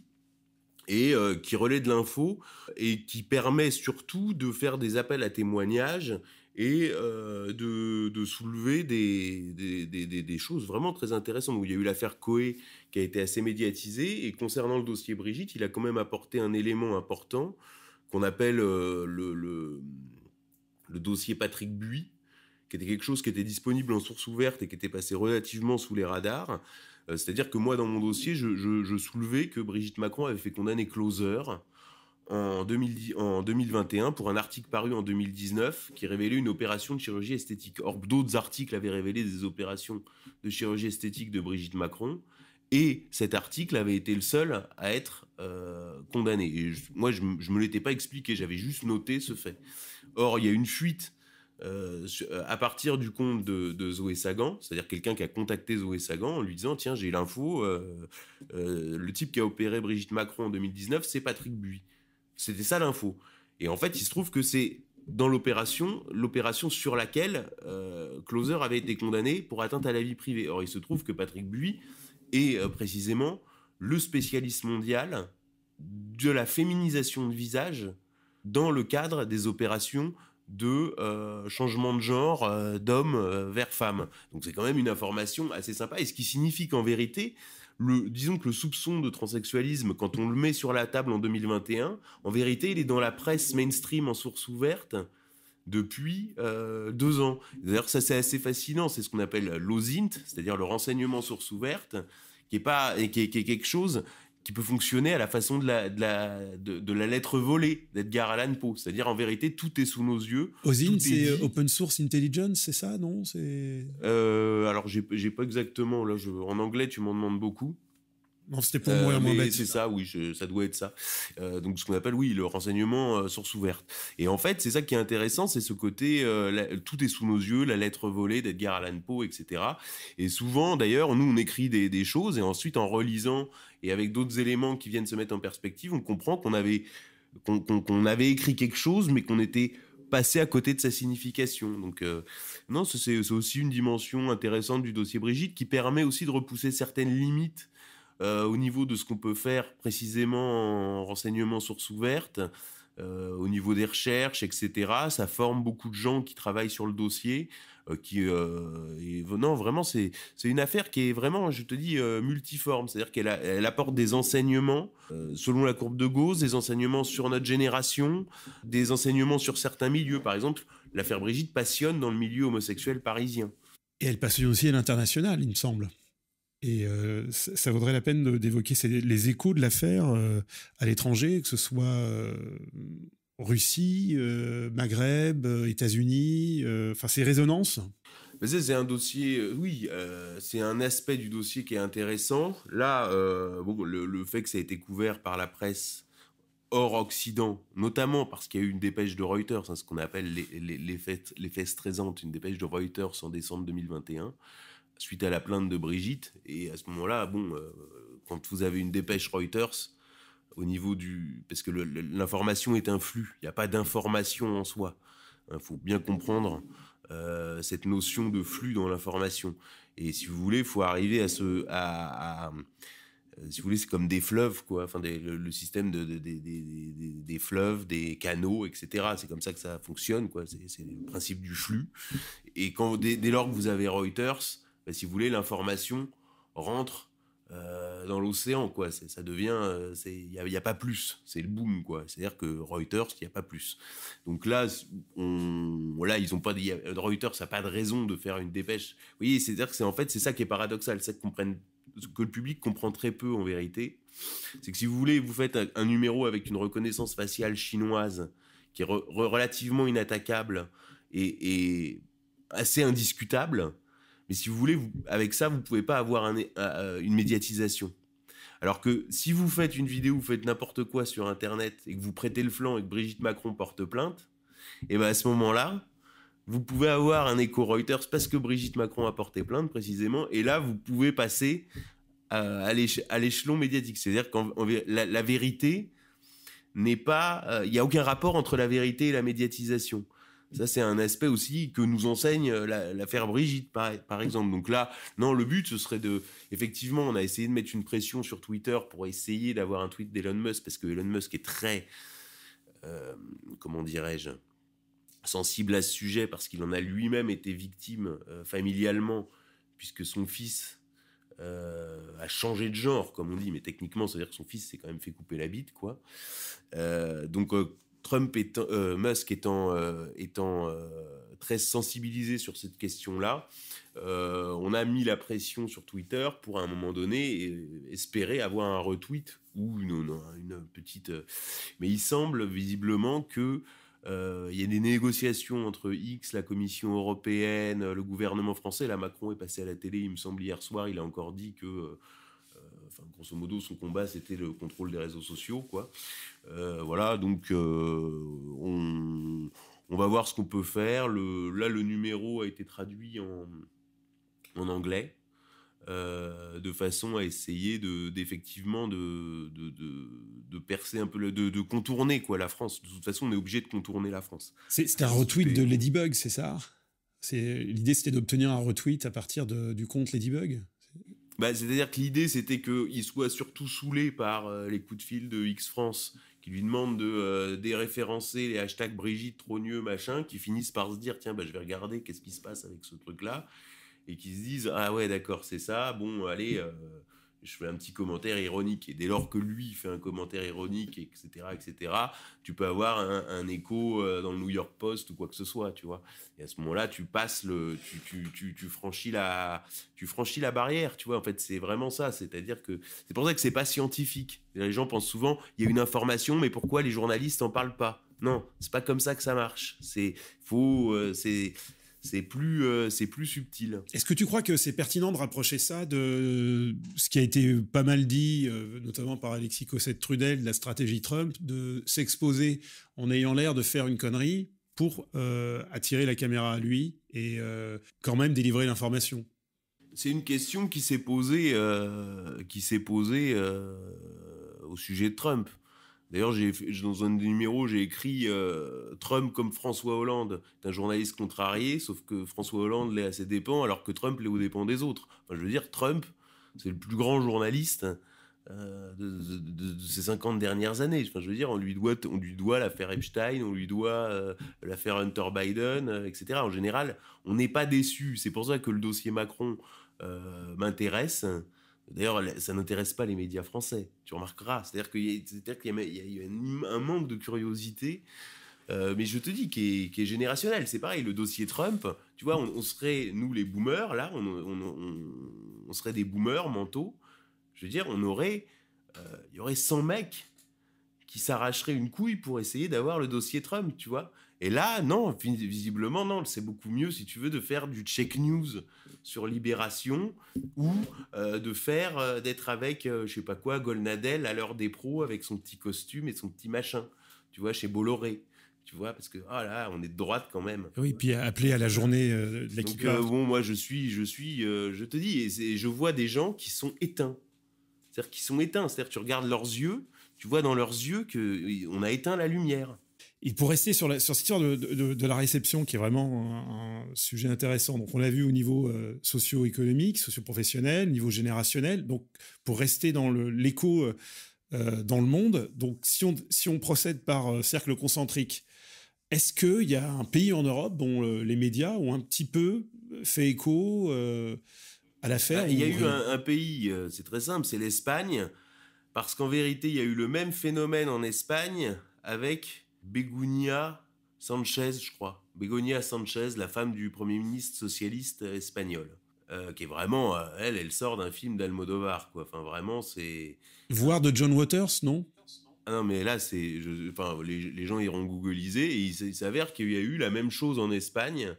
et euh, qui relaie de l'info et qui permet surtout de faire des appels à témoignages et euh, de, soulever des choses vraiment très intéressantes. Où il y a eu l'affaire Coé qui a été assez médiatisée et concernant le dossier Brigitte, il a quand même apporté un élément important qu'on appelle euh, le, le, dossier Patrick Buis, qui était quelque chose qui était disponible en source ouverte et qui était passé relativement sous les radars euh, c'est-à-dire que moi, dans mon dossier, je, soulevais que Brigitte Macron avait fait condamner Closer en, 2021 pour un article paru en 2019 qui révélait une opération de chirurgie esthétique. Or, d'autres articles avaient révélé des opérations de chirurgie esthétique de Brigitte Macron. Et cet article avait été le seul à être euh, condamné. Et moi, je ne me l'étais pas expliqué, j'avais juste noté ce fait. Or, il y a une fuite euh, euh, à partir du compte de, Zoé Sagan, c'est-à-dire quelqu'un qui a contacté Zoé Sagan en lui disant Tiens, j'ai l'info, euh, le type qui a opéré Brigitte Macron en 2019, c'est Patrick Buis. C'était ça l'info. Et en fait, il se trouve que c'est dans l'opération, l'opération sur laquelle Closer avait été condamné pour atteinte à la vie privée. Or, il se trouve que Patrick Buis est précisément le spécialiste mondial de la féminisation de visage dans le cadre des opérations de euh, changement de genre euh, d'homme euh, vers femme. Donc c'est quand même une information assez sympa et ce qui signifie qu'en vérité, le, disons que le soupçon de transsexualisme, quand on le met sur la table en 2021, en vérité, il est dans la presse mainstream en source ouverte depuis deux ans. D'ailleurs, ça c'est assez fascinant, c'est ce qu'on appelle l'OSINT, c'est-à-dire le renseignement source ouverte, qui est pas et qui est quelque chose qui peut fonctionner à la façon de la, de la, de, la lettre volée d'Edgar Allan Poe. C'est-à-dire, en vérité, tout est sous nos yeux. OSIN, c'est euh, Open Source Intelligence, c'est ça, non C'est. Euh, alors, j'ai pas exactement. Là, je, en anglais, tu m'en demandes beaucoup c'était pour euh, moi, un moi C'est ça, oui, ça doit être ça. Euh, donc, ce qu'on appelle, oui, le renseignement euh, source ouverte. Et en fait, c'est ça qui est intéressant, c'est ce côté, tout est sous nos yeux, la lettre volée d'Edgar Allan Poe, etc. Et souvent, d'ailleurs, nous, on écrit des, choses, et ensuite, en relisant et avec d'autres éléments qui viennent se mettre en perspective, on comprend qu'on avait, qu'on avait écrit quelque chose, mais qu'on était passé à côté de sa signification. Donc, non, c'est aussi une dimension intéressante du dossier Brigitte qui permet aussi de repousser certaines limites euh, au niveau de ce qu'on peut faire précisément en renseignement source ouverte, euh, au niveau des recherches, etc. Ça forme beaucoup de gens qui travaillent sur le dossier. Euh, qui vraiment, c'est une affaire qui est vraiment, je te dis, multiforme. C'est-à-dire qu'elle elle apporte des enseignements selon la courbe de Gauss, des enseignements sur notre génération, des enseignements sur certains milieux. Par exemple, l'affaire Brigitte passionne dans le milieu homosexuel parisien. Et elle passionne aussi à l'international, il me semble. Et euh, ça vaudrait la peine d'évoquer les échos de l'affaire euh, à l'étranger, que ce soit euh, Russie, Maghreb, États-Unis, enfin ces résonances. C'est un dossier, oui, c'est un aspect du dossier qui est intéressant. Là, le, fait que ça ait été couvert par la presse hors Occident, notamment parce qu'il y a eu une dépêche de Reuters, hein, ce qu'on appelle les, les, une dépêche de Reuters en décembre 2021 suite à la plainte de Brigitte. Et à ce moment-là, bon, euh, quand vous avez une dépêche Reuters, au niveau du. Parce que l'information est un flux, il n'y a pas d'information en soi. Il faut bien comprendre euh, cette notion de flux dans l'information. Et si vous voulez, il faut arriver à ce. À, euh, si vous voulez, c'est comme des fleuves, quoi. Enfin, le, système de, des fleuves, des canaux, etc. C'est comme ça que ça fonctionne, quoi. C'est le principe du flux. Et quand dès lors que vous avez Reuters, bah, si vous voulez, l'information rentre euh, dans l'océan, quoi. Ça devient, euh, il n'y a, a, pas plus. C'est le boom, quoi. C'est-à-dire que Reuters, il n'y a pas plus. Donc là, là, ils ont pas, euh, Reuters n'a pas de raison de faire une dépêche. Vous voyez, c'est-à-dire que c'est en fait, c'est ça qui est paradoxal, c'est que le public comprend très peu en vérité. C'est que si vous voulez, vous faites un, numéro avec une reconnaissance faciale chinoise qui est relativement inattaquable et assez indiscutable et si vous voulez, avec ça, vous ne pouvez pas avoir un, euh, euh, une médiatisation. Alors que si vous faites une vidéo, vous faites n'importe quoi sur Internet et que vous prêtez le flanc et que Brigitte Macron porte plainte, et eh ben à ce moment-là, vous pouvez avoir un écho Reuters parce que Brigitte Macron a porté plainte précisément, et là, vous pouvez passer à, l'échelon médiatique. C'est-à-dire que la, vérité n'est pas... Euh, il n'y a aucun rapport entre la vérité et la médiatisation. Ça, c'est un aspect aussi que nous enseigne euh, l'affaire Brigitte, par, exemple. Donc là, non, le but, ce serait de... Effectivement, on a essayé de mettre une pression sur Twitter pour essayer d'avoir un tweet d'Elon Musk, parce que Elon Musk est très... Euh, comment dirais-je sensible à ce sujet parce qu'il en a lui-même été victime euh, familialement puisque son fils a changé de genre, comme on dit, mais techniquement, c'est-à-dire que son fils s'est quand même fait couper la bite, quoi. donc, Trump et euh, Musk étant, euh, étant euh, très sensibilisé sur cette question-là, on a mis la pression sur Twitter pour à un moment donné espérer avoir un retweet ou une, petite. Mais il semble visiblement que il y a des négociations entre X, la Commission européenne, le gouvernement français. Là, Macron est passé à la télé, il me semble, hier soir. Il a encore dit que grosso modo, son combat, c'était le contrôle des réseaux sociaux, quoi. Euh, voilà, donc euh, on, va voir ce qu'on peut faire. là, le numéro a été traduit en, anglais. Euh, de façon à essayer d'effectivement de, percer un peu de, contourner quoi la France. De toute façon, on est obligé de contourner la France. C'est un retweet de Ladybug, c'est ça l'idée, c'était d'obtenir un retweet à partir du compte Ladybug bah, C'est-à-dire que l'idée, c'était qu'il soit surtout saoulé par euh, les coups de fil de X-France qui lui demandent de euh, déréférencer les hashtags Brigitte, Trogneux, machin, qui finissent par se dire tiens, bah, je vais regarder qu'est-ce qui se passe avec ce truc-là, et qui se disent ah ouais, d'accord, c'est ça, bon, allez, euh, je fais un petit commentaire ironique. Et dès lors que lui fait un commentaire ironique, etc., etc., tu peux avoir un, écho euh, dans le New York Post ou quoi que ce soit, tu vois. Et à ce moment-là, tu passes le, tu, tu, tu, franchis la, tu franchis la barrière, tu vois. En fait, c'est vraiment ça. C'est-à-dire que c'est pour ça que c'est pas scientifique. Les gens pensent souvent, il y a une information, mais pourquoi les journalistes n'en parlent pas Non, c'est pas comme ça que ça marche. C'est faut, euh, c'est c'est plus euh, plus subtil. Est-ce que tu crois que c'est pertinent de rapprocher ça de ce qui a été pas mal dit, euh, notamment par Alexis Cossette Trudel, de la stratégie Trump, de s'exposer en ayant l'air de faire une connerie pour euh, attirer la caméra à lui et quand même délivrer l'information C'est une question qui s'est posée qui s'est posée au sujet de Trump. D'ailleurs, dans un numéros, j'ai écrit euh, Trump comme François Hollande. C'est un journaliste contrarié, sauf que François Hollande l'est à ses dépens, alors que Trump l'est aux dépens des autres. Enfin, je veux dire, Trump, c'est le plus grand journaliste euh, de, ces 50 dernières années. Enfin, je veux dire, on lui doit, doit l'affaire Epstein, on lui doit euh, l'affaire Hunter Biden, etc. En général, on n'est pas déçu. C'est pour ça que le dossier Macron m'intéresse. D'ailleurs, ça n'intéresse pas les médias français, tu remarqueras. C'est-à-dire qu'il y, y, a eu un, manque de curiosité, euh, mais je te dis, qui est, générationnel. C'est pareil, le dossier Trump, tu vois, on, serait, nous les boomers, là, on, serait des boomers mentaux. Je veux dire, on aurait, euh, il y aurait 100 mecs qui s'arracheraient une couille pour essayer d'avoir le dossier Trump, tu vois. Et là, non, visiblement, non, c'est beaucoup mieux, si tu veux, de faire du check news sur Libération ou euh, de faire euh, d'être avec euh, je sais pas quoi Golnadel à l'heure des pros avec son petit costume et son petit machin tu vois chez Bolloré tu vois parce que oh là on est de droite quand même oui puis appeler à la journée de bon moi je suis je suis je te dis et, je vois des gens qui sont éteints c'est-à-dire qui sont éteints c'est-à-dire tu regardes leurs yeux tu vois dans leurs yeux que on a éteint la lumière et pour rester sur, cette histoire de, la réception, qui est vraiment un, sujet intéressant, donc on l'a vu au niveau euh, socio-économique, socio-professionnel, niveau générationnel, donc pour rester dans l'écho euh, euh, dans le monde, donc si on, si on procède par cercle concentrique, est-ce qu'il y a un pays en Europe dont les médias ont un petit peu fait écho à l'affaire ah, Il y a eu un, un pays, c'est très simple, c'est l'Espagne, parce qu'en vérité, il y a eu le même phénomène en Espagne avec Begunia Sanchez, je crois. Begonia Sanchez, la femme du Premier ministre socialiste espagnol. Euh, qui est vraiment, euh, elle, elle sort d'un film d'Almodovar, quoi. Enfin, vraiment, c'est. Voire de John Waters, non ah non, mais là, c'est, enfin, les, gens iront googliser et il, s'avère qu'il y a eu la même chose en Espagne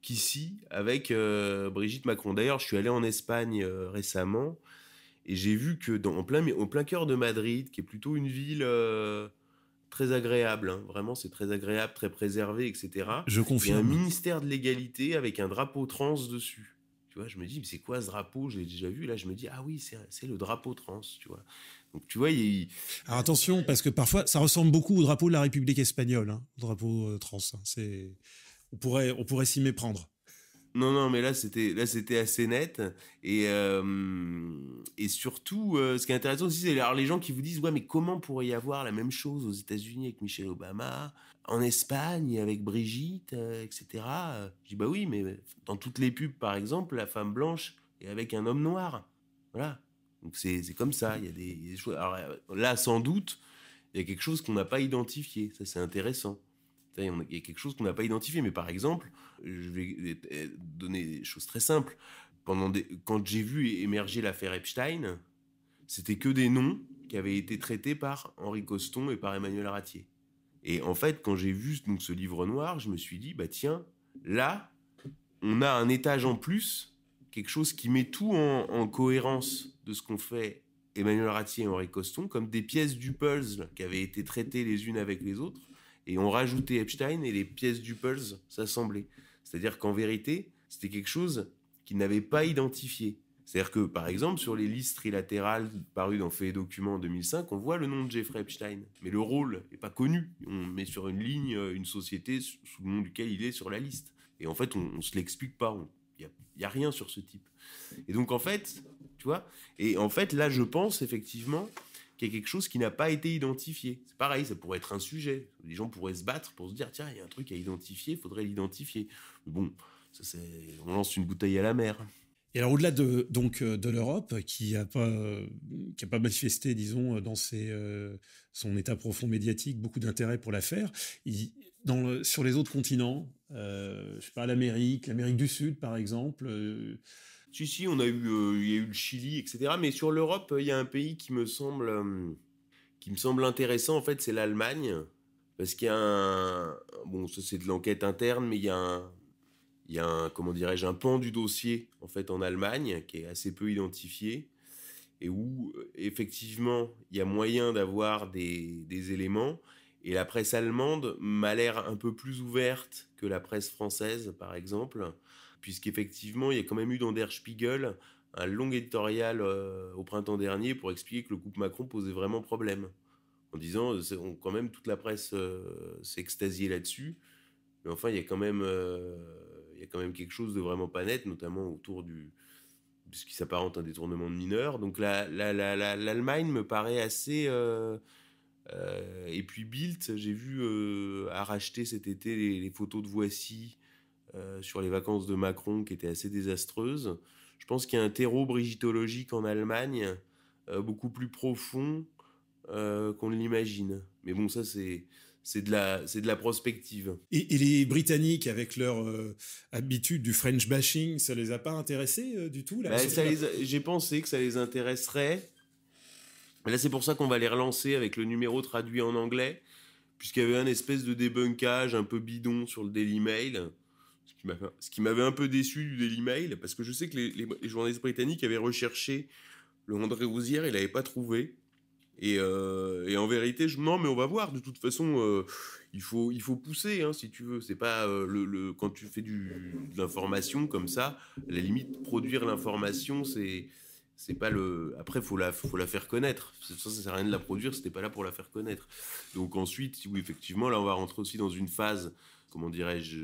qu'ici avec euh, Brigitte Macron. D'ailleurs, je suis allé en Espagne récemment et j'ai vu que dans en plein, au plein cœur de Madrid, qui est plutôt une ville très agréable. Hein. Vraiment, c'est très agréable, très préservé, etc. Je confirme. Il y a un ministère de l'égalité avec un drapeau trans dessus. Tu vois, je me dis, mais c'est quoi ce drapeau Je l'ai déjà vu. Là, je me dis, ah oui, c'est le drapeau trans, tu vois. Donc, tu vois, il... Alors, attention, parce que parfois, ça ressemble beaucoup au drapeau de la République espagnole, hein, le drapeau euh, trans. Hein. C'est... On pourrait, on pourrait s'y méprendre. Non, non, mais là c'était là c'était assez net et euh, et surtout euh, ce qui est intéressant aussi c'est alors les gens qui vous disent ouais mais comment pourrait y avoir la même chose aux États-Unis avec Michelle Obama, en Espagne avec Brigitte, euh, etc. Je dis bah oui mais dans toutes les pubs par exemple la femme blanche est avec un homme noir, voilà donc c'est comme ça il y a des, choses alors là sans doute il y a quelque chose qu'on n'a pas identifié ça c'est intéressant il y a quelque chose qu'on n'a pas identifié. Mais par exemple, je vais euh, euh, donner des choses très simples. Pendant Quand j'ai vu émerger l'affaire Epstein, c'était que des noms qui avaient été traités par Henri Coston et par Emmanuel Ratier. Et en fait, quand j'ai vu donc, ce livre noir, je me suis dit, bah tiens, là, on a un étage en plus, quelque chose qui met tout en, cohérence de ce qu'on fait Emmanuel Ratier et Henri Coston, comme des pièces du puzzle qui avaient été traitées les unes avec les autres, et on rajoutait Epstein et les pièces du puzzle s'assemblaient. C'est-à-dire qu'en vérité, c'était quelque chose qu'ils n'avait pas identifié. C'est-à-dire que, par exemple, sur les listes trilatérales parues dans Fait et Documents en 2005, on voit le nom de Jeffrey Epstein, mais le rôle n'est pas connu. On met sur une ligne euh, une société sous le nom duquel il est sur la liste. Et en fait, on ne se l'explique pas. Il n'y a, a, rien sur ce type. Et donc, en fait, tu vois, et en fait, là, je pense effectivement qu'il y a quelque chose qui n'a pas été identifié. C'est pareil, ça pourrait être un sujet. Les gens pourraient se battre pour se dire, tiens, il y a un truc à identifier, il faudrait l'identifier. bon, ça, c'est... on lance une bouteille à la mer. Et alors au-delà de donc euh, de l'Europe qui a pas euh, a pas manifesté disons euh, dans ses son état profond médiatique beaucoup d'intérêt pour l'affaire, sur les autres continents, je je sais pas l'Amérique, l'Amérique du Sud par exemple, si, si, on a eu, euh, il y a eu le Chili, etc. Mais sur l'Europe, il y a un pays qui me semble, euh, qui me semble intéressant, en fait, c'est l'Allemagne. Parce qu'il y a un. Bon, ça, c'est de l'enquête interne, mais il y a un. comment dirais-je, un pan du dossier, en fait, en Allemagne, qui est assez peu identifié. Et où, euh, effectivement, il y a moyen d'avoir des, des éléments. Et la presse allemande m'a l'air un peu plus ouverte que la presse française, par exemple puisqu'effectivement, il y a quand même eu dans Der Spiegel un long éditorial euh, au printemps dernier pour expliquer que le couple Macron posait vraiment problème. En disant, euh, on, quand même, toute la presse euh, s'est extasiée là-dessus. Mais enfin, il y, a quand même, il y a quand même quelque chose de vraiment pas net, notamment autour du, de ce qui s'apparente à un détournement de mineurs. Donc l'Allemagne me paraît assez. et puis Bild j'ai vu, a racheté cet été les photos de Voici euh, sur les vacances de Macron qui étaient assez désastreuses. Je pense qu'il y a un terreau brigitologique en Allemagne euh, beaucoup plus profond euh, qu'on qu'on l'imagine. Mais bon, ça c'est de la prospective. Et, les Britanniques avec leur habitude du French bashing, ça les a pas intéressés du tout bah, j'ai pensé que ça les intéresserait. Là, c'est pour ça qu'on va les relancer avec le numéro traduit en anglais, puisqu'il y avait un espèce de débunkage un peu bidon sur le Daily Mail ce qui m'avait un peu déçu du Daily Mail, parce que je sais que les, journalistes britanniques avaient recherché le André Rousière, ils ne l'avaient pas trouvé. Euh, et, en vérité, je, non, mais on va voir. De toute façon, euh, il, faut, il faut pousser, hein, si tu veux. C'est pas euh, le, quand tu fais du, de l'information comme ça, à la limite, produire l'information, c'est c'est pas le. Après, faut la, faut la faire connaître. Ça, ça sert à rien de la produire. C'était pas là pour la faire connaître. Donc ensuite, oui, effectivement, là, on va rentrer aussi dans une phase comment dirais-je,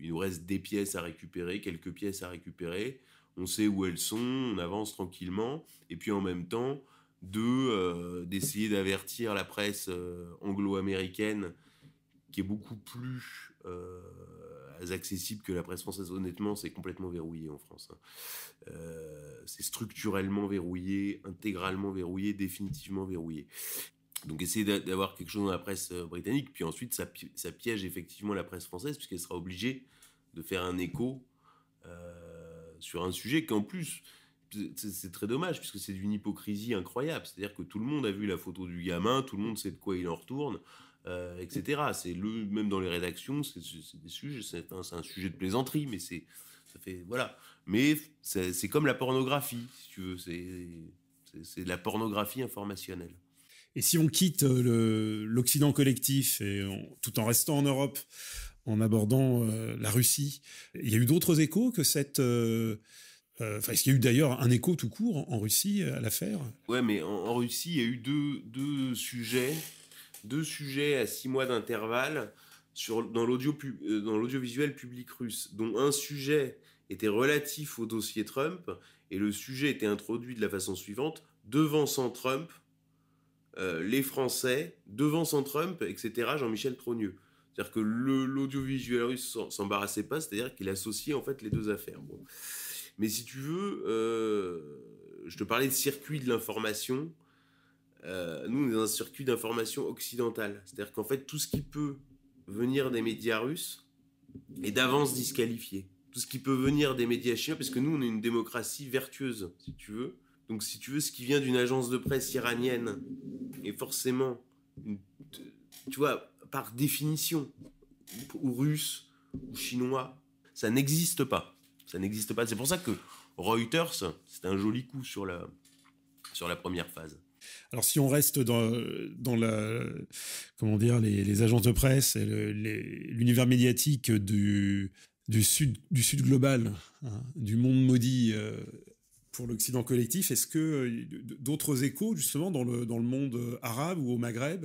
il nous reste des pièces à récupérer, quelques pièces à récupérer. On sait où elles sont, on avance tranquillement, et puis en même temps, de euh, d'essayer d'avertir la presse euh, anglo-américaine qui est beaucoup plus euh, accessible que la presse française. Honnêtement, c'est complètement verrouillé en France. Hein. c'est structurellement verrouillé, intégralement verrouillé, définitivement verrouillé. Donc essayer d'avoir quelque chose dans la presse euh, britannique, puis ensuite ça, piège effectivement la presse française puisqu'elle sera obligée de faire un écho euh, sur un sujet qu'en plus, c'est très dommage puisque c'est d'une hypocrisie incroyable. C'est-à-dire que tout le monde a vu la photo du gamin, tout le monde sait de quoi il en retourne, euh, etc. C'est le même dans les rédactions, c'est des sujets, c'est un, sujet de plaisanterie, mais c'est ça fait voilà. Mais c'est comme la pornographie, si tu veux, c'est de la pornographie informationnelle. Et si on quitte euh, l'Occident collectif et tout en restant en Europe, en abordant euh, la Russie, il y a eu d'autres échos que cette. Euh, enfin, est-ce qu'il y a eu d'ailleurs un écho tout court en Russie à l'affaire Ouais, mais en, Russie, il y a eu deux, sujets, deux sujets à six mois d'intervalle sur dans l'audio dans l'audiovisuel public russe, dont un sujet était relatif au dossier Trump et le sujet était introduit de la façon suivante devant sans Trump euh, les Français devant son Trump, etc., Jean-Michel Trogneux. C'est-à-dire que l'audiovisuel russe s'embarrassait pas, c'est-à-dire qu'il associait en fait les deux affaires. Mais si tu veux, euh, je te parlais de circuit de l'information. Euh, nous, on est dans un circuit d'information occidentale. C'est-à-dire qu'en fait, tout ce qui peut venir des médias russes est d'avance disqualifié. Tout ce qui peut venir des médias chinois, parce que nous, on est une démocratie vertueuse, si tu veux. Donc si tu veux, ce qui vient d'une agence de presse iranienne est forcément, tu vois, par définition, ou russe, ou chinois, ça n'existe pas. Ça n'existe pas. C'est pour ça que Reuters, c'est un joli coup sur la, sur la première phase. Alors si on reste dans, la, comment dire, les, agences de presse et l'univers médiatique du, du, sud, du sud global, hein, du monde maudit euh, pour l'Occident collectif Est-ce que euh, d'autres échos, justement, dans le, dans le monde euh, arabe ou au Maghreb,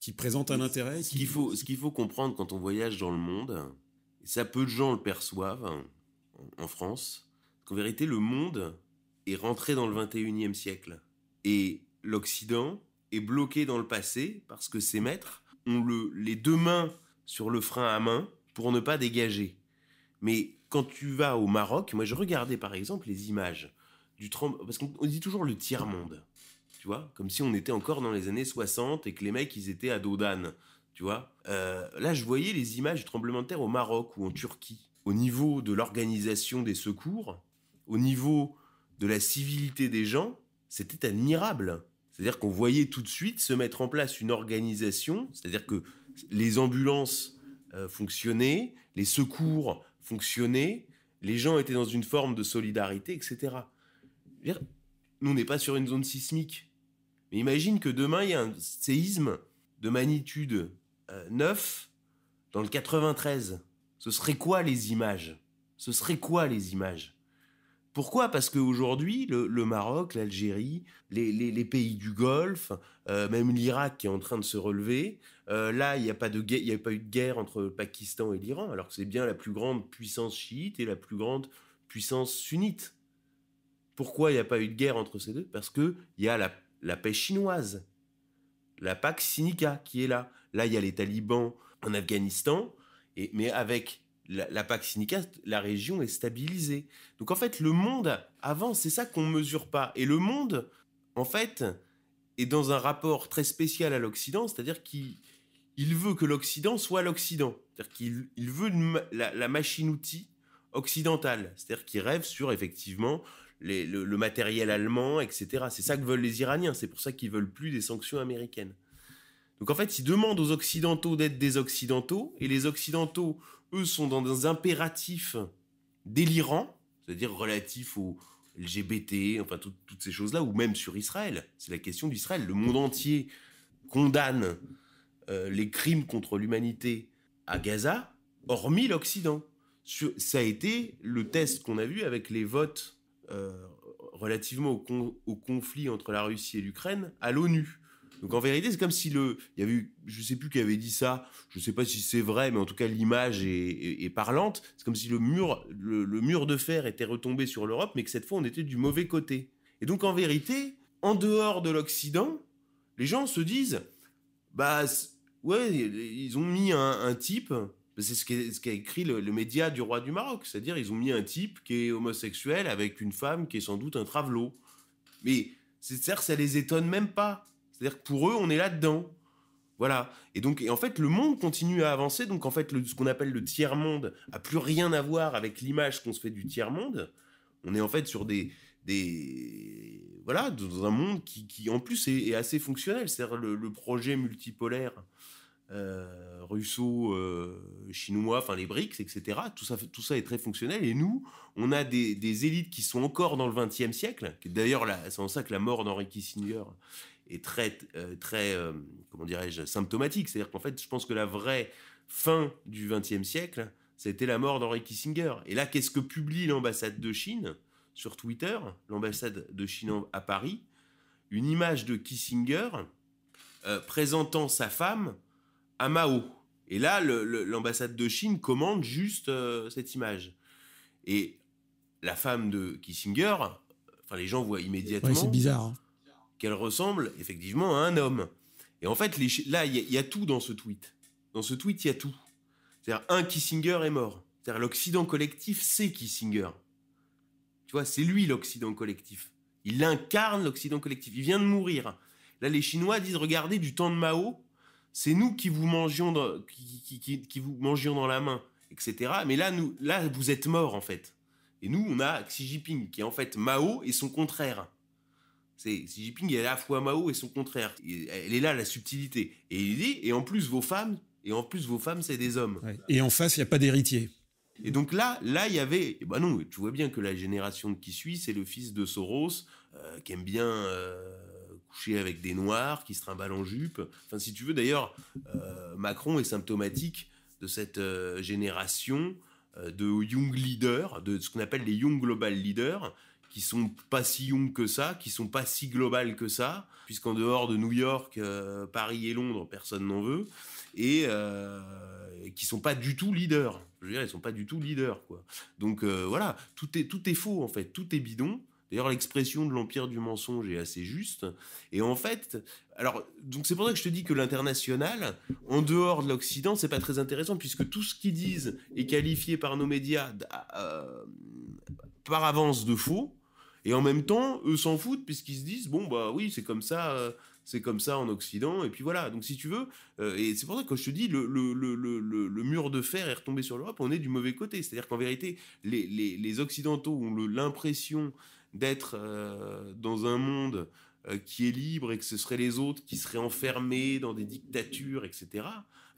qui présentent un intérêt Ce qu'il faut, ce qu'il faut comprendre quand on voyage dans le monde, et ça peu de gens le perçoivent hein, en France, qu'en vérité, le monde est rentré dans le 21e siècle. Et l'Occident est bloqué dans le passé parce que ses maîtres ont le, les deux mains sur le frein à main pour ne pas dégager. Mais quand tu vas au Maroc, moi je regardais par exemple les images du tremble. Parce qu'on dit toujours le tiers-monde, tu vois, comme si on était encore dans les années 60 et que les mecs, ils étaient à Dodan, tu vois. Euh, là, je voyais les images du tremblement de terre au Maroc ou en Turquie, au niveau de l'organisation des secours, au niveau de la civilité des gens, c'était admirable. C'est-à-dire qu'on voyait tout de suite se mettre en place une organisation, c'est-à-dire que les ambulances euh, fonctionnaient, les secours fonctionnaient, les gens étaient dans une forme de solidarité, etc nous, on n'est pas sur une zone sismique. Mais imagine que demain, il y a un séisme de magnitude 9 euh, dans le 93. Ce serait quoi les images Ce serait quoi les images pourquoi Parce qu'aujourd'hui, le, Maroc, l'Algérie, les, pays du Golfe, euh, même l'Irak qui est en train de se relever, euh, là, il n'y a, pas de guerre, a pas eu de guerre entre le Pakistan et l'Iran, alors que c'est bien la plus grande puissance chiite et la plus grande puissance sunnite. Pourquoi il n'y a pas eu de guerre entre ces deux Parce qu'il y a la, paix chinoise, la Pax Sinica qui est là. Là, il y a les talibans en Afghanistan, et, mais avec la, Pax PAC Sinica, la région est stabilisée. Donc en fait, le monde avance, c'est ça qu'on ne mesure pas. Et le monde, en fait, est dans un rapport très spécial à l'Occident, c'est-à-dire qu'il veut que l'Occident soit l'Occident. C'est-à-dire qu'il il veut la, la machine-outil occidentale. C'est-à-dire qu'il rêve sur, effectivement, le, matériel allemand, etc. C'est ça que veulent les Iraniens. C'est pour ça qu'ils veulent plus des sanctions américaines. Donc en fait, ils demandent aux Occidentaux d'être des Occidentaux, et les Occidentaux, eux, sont dans des impératifs délirants, c'est-à-dire relatifs au LGBT, enfin toutes ces choses-là, ou même sur Israël. C'est la question d'Israël. Le monde entier condamne euh, les crimes contre l'humanité à Gaza, hormis l'Occident. Ça a été le test qu'on a vu avec les votes euh, relativement au, conflit entre la Russie et l'Ukraine à l'ONU. Donc en vérité, c'est comme si le, il y avait, je sais plus qui avait dit ça, je ne sais pas si c'est vrai, mais en tout cas l'image est, parlante. C'est comme si le mur, mur de fer était retombé sur l'Europe, mais que cette fois on était du mauvais côté. Et donc en vérité, en dehors de l'Occident, les gens se disent, bah ouais, ils ont mis un type c'est ce qu'a écrit le, média du roi du Maroc. C'est-à-dire, ils ont mis un type qui est homosexuel avec une femme qui est sans doute un travelot. Mais cest à ça les étonne même pas. C'est-à-dire que pour eux, on est là-dedans. Voilà. Et donc, en fait, le monde continue à avancer. Donc, en fait, ce qu'on appelle le tiers-monde a plus rien à voir avec l'image qu'on se fait du tiers-monde. On est en fait sur des, voilà, dans un monde qui, en plus est, assez fonctionnel. C'est-à-dire le, projet multipolaire euh, russo euh, chinois, enfin les BRICS, etc. Tout ça, tout ça est très fonctionnel. Et nous, on a des, élites qui sont encore dans le XXe siècle. D'ailleurs, c'est en ça que la mort d'Henry Kissinger est très, euh, très, comment dirais-je, symptomatique. C'est-à-dire qu'en fait, je pense que la vraie fin du XXe siècle, c'était la mort d'Henri Kissinger. Et là, qu'est-ce que publie l'ambassade de Chine sur Twitter, l'ambassade de Chine à Paris, une image de Kissinger présentant sa femme à Mao. Et là, l'ambassade de Chine commande juste euh, cette image. Et la femme de Kissinger, enfin les gens voient immédiatement hein. qu'elle ressemble effectivement à un homme. Et en fait, là, il y, y, a tout dans ce tweet. Dans ce tweet, il y a tout. C'est-à-dire, un Kissinger est mort. C'est-à-dire, l'Occident collectif, c'est Kissinger. Tu vois, c'est lui l'Occident collectif. Il incarne l'Occident collectif. Il vient de mourir. Là, les Chinois disent, regardez, du temps de Mao, c'est nous qui vous mangions dans, qui, vous mangions dans la main, etc. Mais là, vous êtes morts en fait. Et nous, on a Xi Jinping qui est en fait Mao et son contraire. C'est Xi Jinping il est à la fois Mao et son contraire. elle est là la subtilité. Et il dit et en plus vos femmes et en plus vos femmes c'est des hommes. Et en face, il n'y a pas d'héritier. Et donc là, là, il y avait, ben non, tu vois bien que la génération qui suit, c'est le fils de Soros, euh, qui aime bien euh, coucher avec des noirs, qui se trimballent en jupe. Enfin, si tu veux, d'ailleurs, euh, Macron est symptomatique de cette euh, génération euh, de young leaders, de ce qu'on appelle les young global leaders, qui sont pas si young que ça, qui sont pas si global que ça, puisqu'en dehors de New York, Paris et Londres, personne n'en veut, et qui sont pas du tout leaders. Je veux dire, ils sont pas du tout leaders, quoi. Donc voilà, tout est tout est faux en fait, tout est bidon. D'ailleurs, l'expression de l'empire du mensonge est assez juste. Et en fait, alors, donc c'est pour ça que je te dis que l'international, en dehors de l'Occident, c'est pas très intéressant puisque tout ce qu'ils disent est qualifié par nos médias ah, euh, par avance de faux. Et en même temps, eux s'en foutent puisqu'ils se disent bon bah oui, c'est comme ça. Euh, c'est comme ça en Occident, et puis voilà. Donc, si tu veux, euh, et c'est pour ça que je te dis, le, le, mur de fer est retombé sur l'Europe, on est du mauvais côté. C'est-à-dire qu'en vérité, les, les Occidentaux ont l'impression d'être euh, dans un monde euh, qui est libre et que ce seraient les autres qui seraient enfermés dans des dictatures, etc.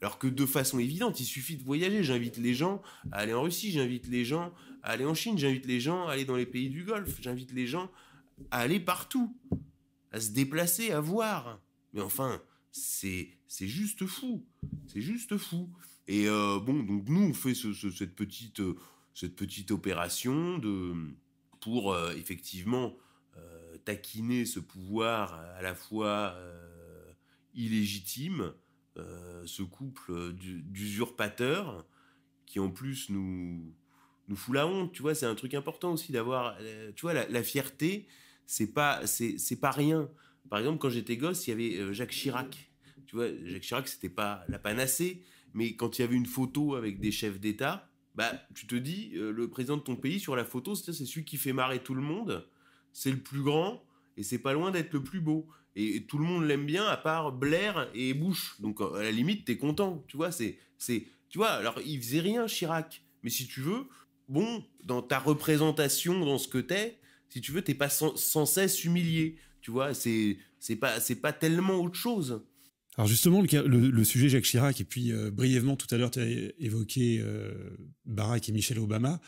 Alors que de façon évidente, il suffit de voyager. J'invite les gens à aller en Russie, j'invite les gens à aller en Chine, j'invite les gens à aller dans les pays du Golfe, j'invite les gens à aller partout, à se déplacer, à voir. Mais enfin, c'est juste fou, c'est juste fou. Et euh, bon, donc nous on fait cette petite cette petite opération de pour euh, effectivement euh, taquiner ce pouvoir euh, à la fois illégitime, ce couple d'usurpateurs, qui en plus nous, nous fout la honte, tu vois, c'est un truc important aussi d'avoir, tu vois, la, fierté, c'est pas, c'est pas rien. Par exemple, quand j'étais gosse, il y avait Jacques Chirac. Tu vois, Jacques Chirac, c'était pas la panacée, mais quand il y avait une photo avec des chefs d'État, bah, tu te dis, euh, le président de ton pays sur la photo, c'est celui qui fait marrer tout le monde, c'est le plus grand, et c'est pas loin d'être le plus beau. Et, tout le monde l'aime bien, à part Blair et Bush. Donc, à la limite, t'es content, tu vois, c'est, c'est, tu vois, alors, il faisait rien, Chirac. Mais si tu veux, bon, dans ta représentation, dans ce que t'es, si tu veux, t'es pas sans, sans cesse humilié, tu vois, c'est, c'est pas, c'est pas tellement autre chose. Alors justement, le, sujet Jacques Chirac, et puis euh, brièvement tout à l'heure, tu as évoqué euh, Barack et Michel Obama.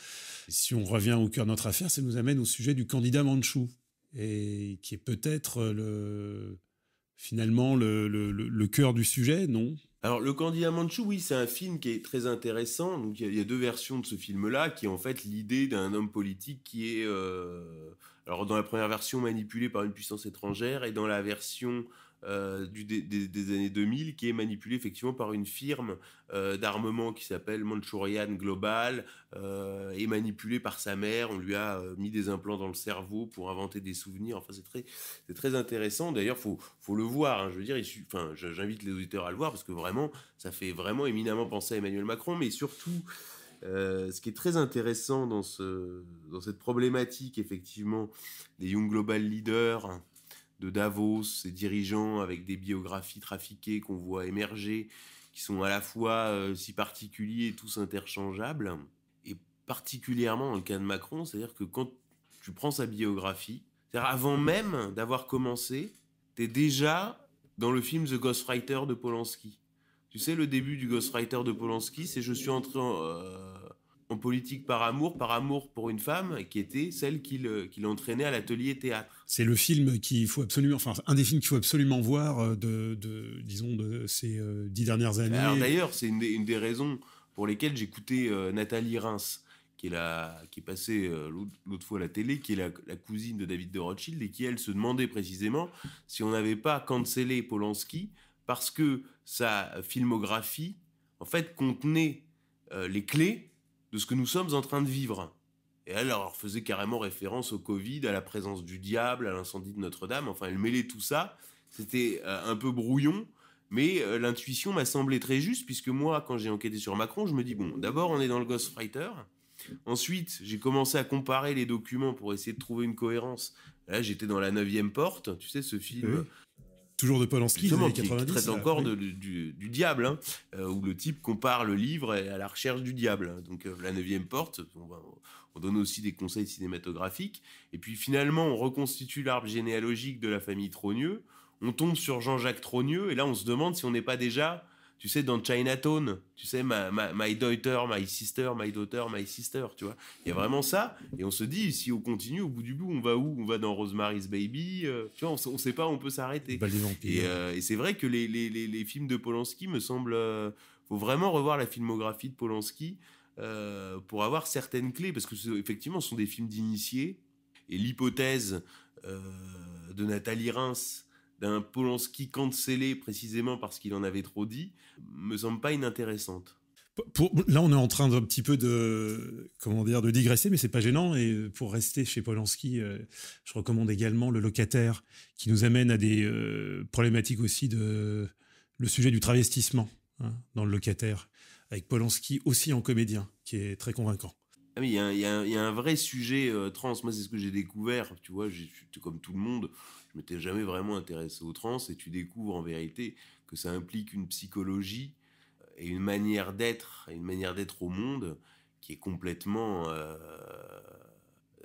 Si on revient au cœur de notre affaire, ça nous amène au sujet du candidat Manchou, et qui est peut-être euh, le, finalement le, cœur du sujet, non alors, Le Candidat Manchou, oui, c'est un film qui est très intéressant. Donc, il y, a deux versions de ce film-là, qui est en fait l'idée d'un homme politique qui est, alors dans la première version, manipulé par une puissance étrangère, et dans la version euh, du, des, des, années 2000 qui est manipulé effectivement par une firme euh, d'armement qui s'appelle Manchurian Global est euh, et manipulée par sa mère. On lui a mis des implants dans le cerveau pour inventer des souvenirs. Enfin, c'est très, c'est très intéressant. D'ailleurs, faut, faut le voir. Hein. Je veux dire, enfin, j'invite les auditeurs à le voir parce que vraiment, ça fait vraiment éminemment penser à Emmanuel Macron, mais surtout. ce qui est très intéressant dans, ce, dans cette problématique, effectivement, des Young Global Leaders, hein, de Davos, ces dirigeants avec des biographies trafiquées qu'on voit émerger, qui sont à la fois euh, si particuliers et tous interchangeables. Et particulièrement dans le cas de Macron, c'est-à-dire que quand tu prends sa biographie, cest avant même d'avoir commencé, t'es déjà dans le film The Ghostwriter de Polanski. Tu sais, le début du Ghostwriter de Polanski, c'est je suis entré en, train euh, politique par amour, par amour pour une femme qui était celle qu'il entraînait à l'atelier théâtre. C'est le film qu'il faut absolument, enfin un des films qu'il faut absolument voir euh, de, de, disons de ces euh, dix dernières années. d'ailleurs, c'est une, des raisons pour lesquelles j'écoutais euh, Nathalie Reims, qui est la, qui est passée l'autre fois à la télé, qui est la, cousine de David de Rothschild et qui elle se demandait précisément si on n'avait pas cancellé Polanski parce que sa filmographie en fait contenait les clés de ce que nous sommes en train de vivre. Et elle leur faisait carrément référence au Covid, à la présence du diable, à l'incendie de Notre-Dame. Enfin, elle mêlait tout ça. C'était euh, un peu brouillon, mais euh, l'intuition m'a semblé très juste, puisque moi, quand j'ai enquêté sur Macron, je me dis, bon, d'abord, on est dans le Ghostwriter. Ensuite, j'ai commencé à comparer les documents pour essayer de trouver une cohérence. Là, j'étais dans la neuvième porte, tu sais, ce film toujours de Paul qui, 90, qui traite encore du, diable, hein, euh, où le type compare le livre à la recherche du diable. Hein. Donc euh, la neuvième porte, on, donne aussi des conseils cinématographiques. Et puis finalement, on reconstitue l'arbre généalogique de la famille Trogneux. On tombe sur Jean-Jacques Trogneux, et là, on se demande si on n'est pas déjà tu sais, dans Chinatown, tu sais, my, my, my, daughter, my sister, my daughter, my sister, tu vois. Il y a vraiment ça. Et on se dit, si on continue, au bout du bout, on va où On va dans Rosemary's Baby. Euh, tu vois, on, ne sait pas, on peut s'arrêter. et, euh, et c'est vrai que les, films de Polanski me semblent. Il euh, faut vraiment revoir la filmographie de Polanski pour avoir certaines clés, parce que effectivement, ce sont des films d'initiés. Et l'hypothèse de Nathalie Reims d'un Polanski cancellé précisément parce qu'il en avait trop dit, me semble pas inintéressante. Pour, là, on est en train d'un petit peu de comment dire de digresser, mais c'est pas gênant. Et pour rester chez Polanski, euh, je recommande également le locataire, qui nous amène à des euh, problématiques aussi de le sujet du travestissement hein, dans le locataire, avec Polanski aussi en comédien, qui est très convaincant. il y, a un vrai sujet euh, trans. Moi, c'est ce que j'ai découvert. Tu vois, comme tout le monde, je m'étais jamais vraiment intéressé aux trans et tu découvres en vérité que ça implique une psychologie euh, et une manière d'être, une manière d'être au monde qui est complètement. Euh,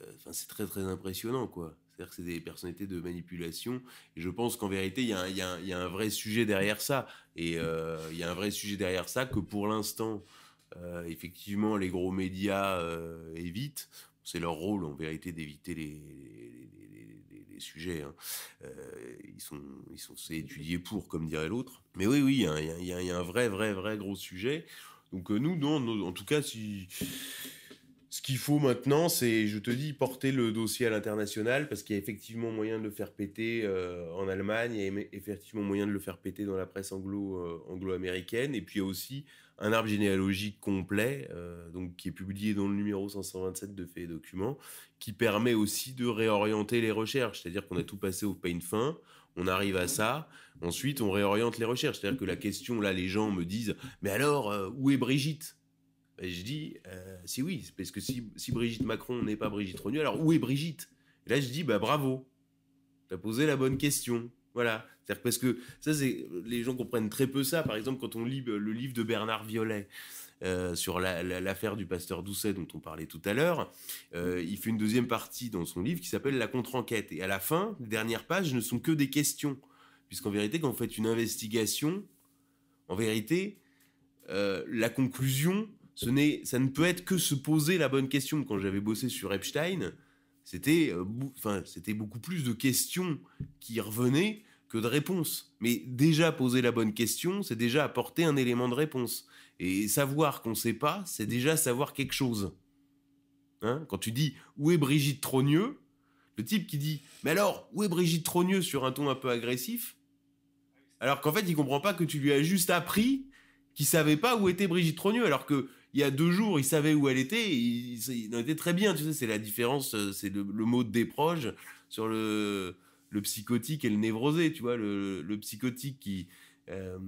euh, c'est très très impressionnant quoi. C'est-à-dire que c'est des personnalités de manipulation. Et je pense qu'en vérité, il y, a un vrai sujet derrière ça. Et il y a un vrai sujet derrière ça que pour l'instant, effectivement, les gros médias évitent. C'est leur rôle, en vérité, d'éviter les sujets, hein. euh, ils sont, ils sont étudiés pour, comme dirait l'autre. Mais oui, oui, il y, a, un vrai, vrai, vrai gros sujet. Donc euh, nous, en tout cas, si... Ce qu'il faut maintenant, c'est, je te dis, porter le dossier à l'international parce qu'il y a effectivement moyen de le faire péter euh, en Allemagne, il y a effectivement moyen de le faire péter dans la presse anglo, anglo-américaine, et puis il y a aussi un arbre généalogique complet, euh, donc qui est publié dans le numéro 527 de Faits et Documents, qui permet aussi de réorienter les recherches. C'est-à-dire qu'on a tout passé au pain fin, on arrive à ça, ensuite on réoriente les recherches. C'est-à-dire que la question, là, les gens me disent Mais alors, euh, où est Brigitte Je dis euh, Si oui, parce que si, Brigitte Macron n'est pas Brigitte Renu, alors où est Brigitte là, je dis bah, Bravo, as posé la bonne question. Voilà. cest parce que ça, c'est les gens comprennent très peu ça. Par exemple, quand on lit le livre de Bernard Violet. Euh, sur l'affaire du pasteur Doucet dont on parlait tout à l'heure, euh, il fait une deuxième partie dans son livre qui s'appelle La contre-enquête. Et à la fin, les dernières pages ne sont que des questions. Puisqu'en vérité, quand vous faites une investigation, en vérité, euh, la conclusion, ce ça ne peut être que se poser la bonne question. Quand j'avais bossé sur Epstein, c'était euh, enfin, c'était beaucoup plus de questions qui revenaient que de réponses. Mais déjà poser la bonne question, c'est déjà apporter un élément de réponse. Et savoir qu'on ne sait pas, c'est déjà savoir quelque chose. Hein, quand tu dis où est Brigitte Trogneux, le type qui dit mais alors où est Brigitte Trogneux sur un ton un peu agressif, alors qu'en fait il comprend pas que tu lui as juste appris qu'il savait pas où était Brigitte Trogneux, alors que il y a deux jours, il savait où elle était, il, en était très bien, tu sais, c'est la différence, euh, c'est le, mot des proches sur le, psychotique et le névrosé, tu vois, le, psychotique euh,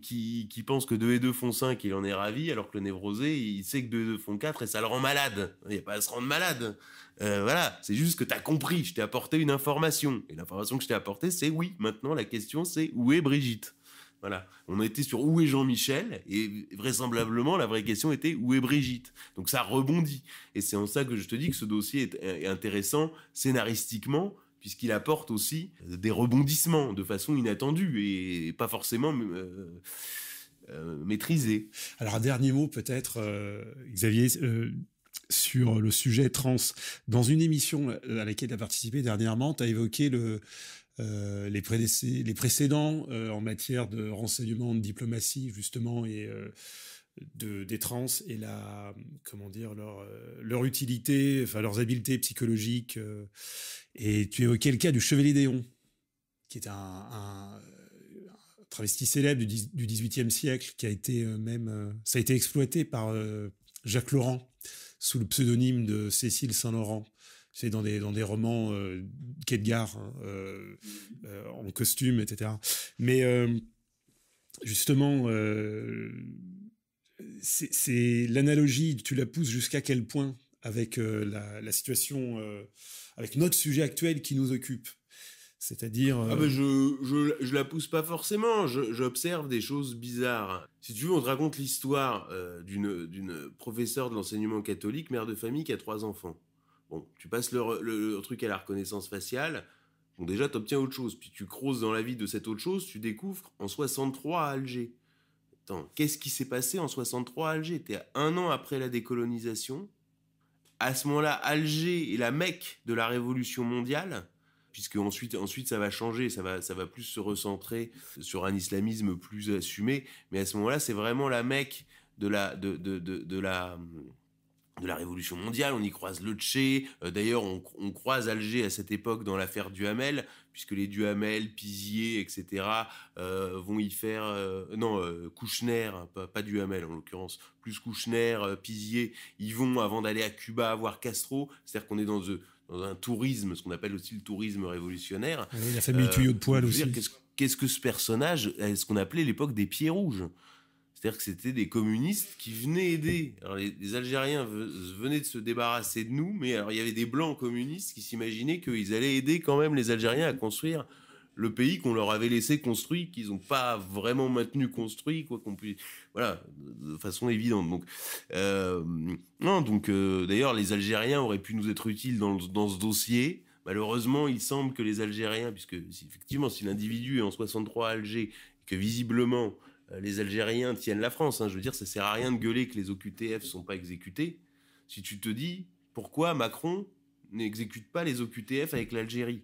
qui, qui, pense que deux et deux font 5, il en est ravi, alors que le névrosé, il sait que 2 et 2 font 4 et ça le rend malade. Il n'y a pas à se rendre malade. Euh, voilà, c'est juste que tu as compris, je t'ai apporté une information. Et l'information que je t'ai apportée, c'est oui. Maintenant, la question, c'est où est Brigitte voilà. On était sur où est Jean-Michel et vraisemblablement la vraie question était où est Brigitte. Donc ça rebondit et c'est en ça que je te dis que ce dossier est intéressant scénaristiquement puisqu'il apporte aussi des rebondissements de façon inattendue et pas forcément maîtrisés. Euh, euh, maîtrisée. Alors dernier mot peut-être, euh, Xavier sur le sujet trans. Dans une émission à laquelle tu as participé dernièrement, tu as évoqué le, euh, les, précédents euh, en matière de renseignement, de diplomatie justement et euh, de, des trans et la comment dire leur, leur utilité, enfin leurs habiletés psychologiques. et tu es le cas du chevalier Déon, qui est un, travesti célèbre du XVIIIe siècle, qui a été même ça a été exploité par Jacques Laurent sous le pseudonyme de Cécile Saint-Laurent c'est dans des, dans des romans euh, euh, euh en costume, etc. Mais euh, justement, c'est l'analogie, tu la pousses jusqu'à quel point avec la, situation, avec notre sujet actuel qui nous occupe. C'est-à-dire. Ah ben, je, je, la pousse pas forcément, j'observe des choses bizarres. Si tu veux, on te raconte l'histoire d'une professeure de l'enseignement catholique, mère de famille qui a trois enfants. Bon, tu passes le, le, truc à la reconnaissance faciale. Bon, déjà, tu obtiens autre chose. Puis tu creuses dans la vie de cette autre chose, tu découvres en 63 Alger. Attends, qu'est-ce qui s'est passé en 63 à Alger T'es un an après la décolonisation. À ce moment-là, Alger est la Mecque de la révolution mondiale, puisque ensuite, ensuite ça va changer, ça va, ça va plus se recentrer sur un islamisme plus assumé. Mais à ce moment-là, c'est vraiment la Mecque de la, de, de, de, de la de la Révolution mondiale, on y croise le Tché, euh, d'ailleurs on, croise Alger à cette époque dans l'affaire Duhamel, puisque les Duhamel, Pizier, etc. Euh, vont y faire... Euh, non, Kouchner, hein, pas, Duhamel en l'occurrence, plus Kouchner, Pizier, ils vont avant d'aller à Cuba voir Castro, c'est-à-dire qu'on est dans, un tourisme, ce qu'on appelle aussi le tourisme révolutionnaire. la famille tuyau de poil aussi. Qu'est-ce que ce personnage, est ce qu'on appelait l'époque des pieds rouges c'est-à-dire que c'était des communistes qui venaient aider. les, Algériens venaient de se débarrasser de nous, mais alors il y avait des blancs communistes qui s'imaginaient qu'ils allaient aider quand même les Algériens à construire le pays qu'on leur avait laissé construit, qu'ils n'ont pas vraiment maintenu construit, quoi qu'on puisse, voilà, de façon évidente. Donc, euh, non, donc euh, d'ailleurs les Algériens auraient pu nous être utiles dans, dans ce dossier. Malheureusement, il semble que les Algériens, puisque effectivement, si l'individu est en 63 à Alger, que visiblement euh, les Algériens tiennent la France. Hein. Je veux dire, ça sert à rien de gueuler que les OQTF sont pas exécutés. Si tu te dis pourquoi Macron n'exécute pas les OQTF avec l'Algérie.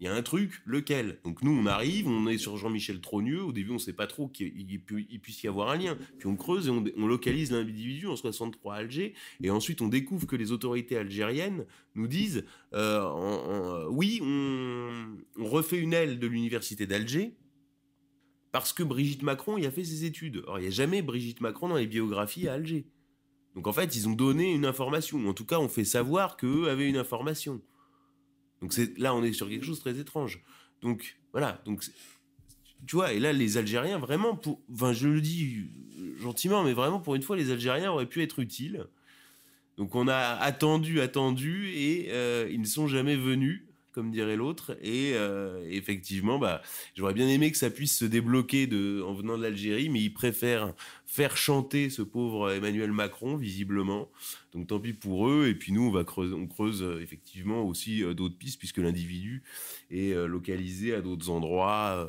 Il y a un truc, lequel Donc nous, on arrive, on est sur Jean-Michel Trogneux, au début, on ne sait pas trop qu'il puisse y avoir un lien. Puis on creuse et on, localise l'individu en 63 à Alger, et ensuite on découvre que les autorités algériennes nous disent euh, oui, on refait une aile de l'université d'Alger, parce que Brigitte Macron y a fait ses études. Or, il n'y a jamais Brigitte Macron dans les biographies à Alger. Donc en fait, ils ont donné une information, en tout cas, on fait savoir qu'eux avaient une information. Donc là, on est sur quelque chose de très étrange. Donc voilà, donc tu vois, et là, les Algériens, vraiment, pour, enfin, je le dis gentiment, mais vraiment, pour une fois, les Algériens auraient pu être utiles. Donc on a attendu, attendu, et euh, ils ne sont jamais venus comme dirait l'autre. Et euh, effectivement, bah, j'aurais bien aimé que ça puisse se débloquer de, en venant de l'Algérie, mais ils préfèrent faire chanter ce pauvre Emmanuel Macron, visiblement. Donc tant pis pour eux. Et puis nous, on, va creuse, on creuse euh, effectivement aussi euh, d'autres pistes, puisque l'individu est localisé à d'autres endroits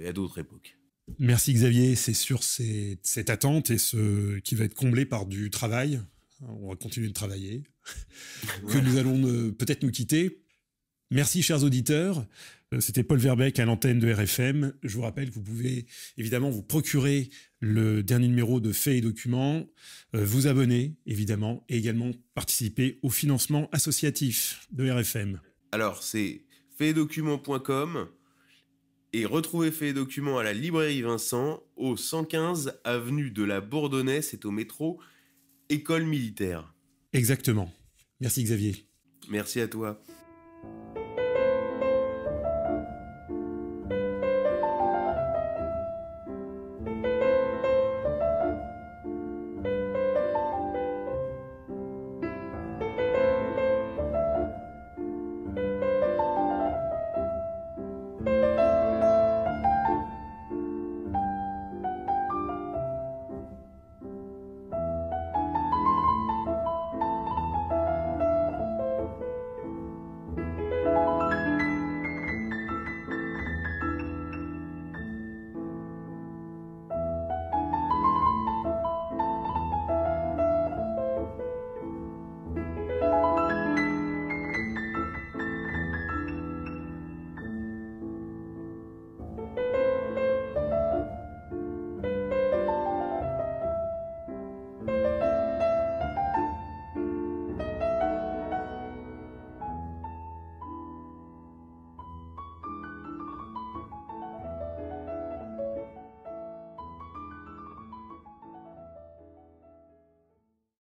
et à d'autres époques. Merci Xavier, c'est sur cette attente et ce qui va être comblé par du travail. On va continuer de travailler, que nous allons peut-être nous quitter Merci, chers auditeurs. Euh, c'était Paul Verbeck à l'antenne de RFM. Je vous rappelle que vous pouvez évidemment vous procurer le dernier numéro de Faits et Documents, euh, vous abonner évidemment et également participer au financement associatif de RFM. Alors, c'est faitsdocuments.com et retrouvez Fait et Documents à la librairie Vincent au 115 avenue de la Bourdonnais, c'est au métro École militaire. Exactement. Merci Xavier. Merci à toi.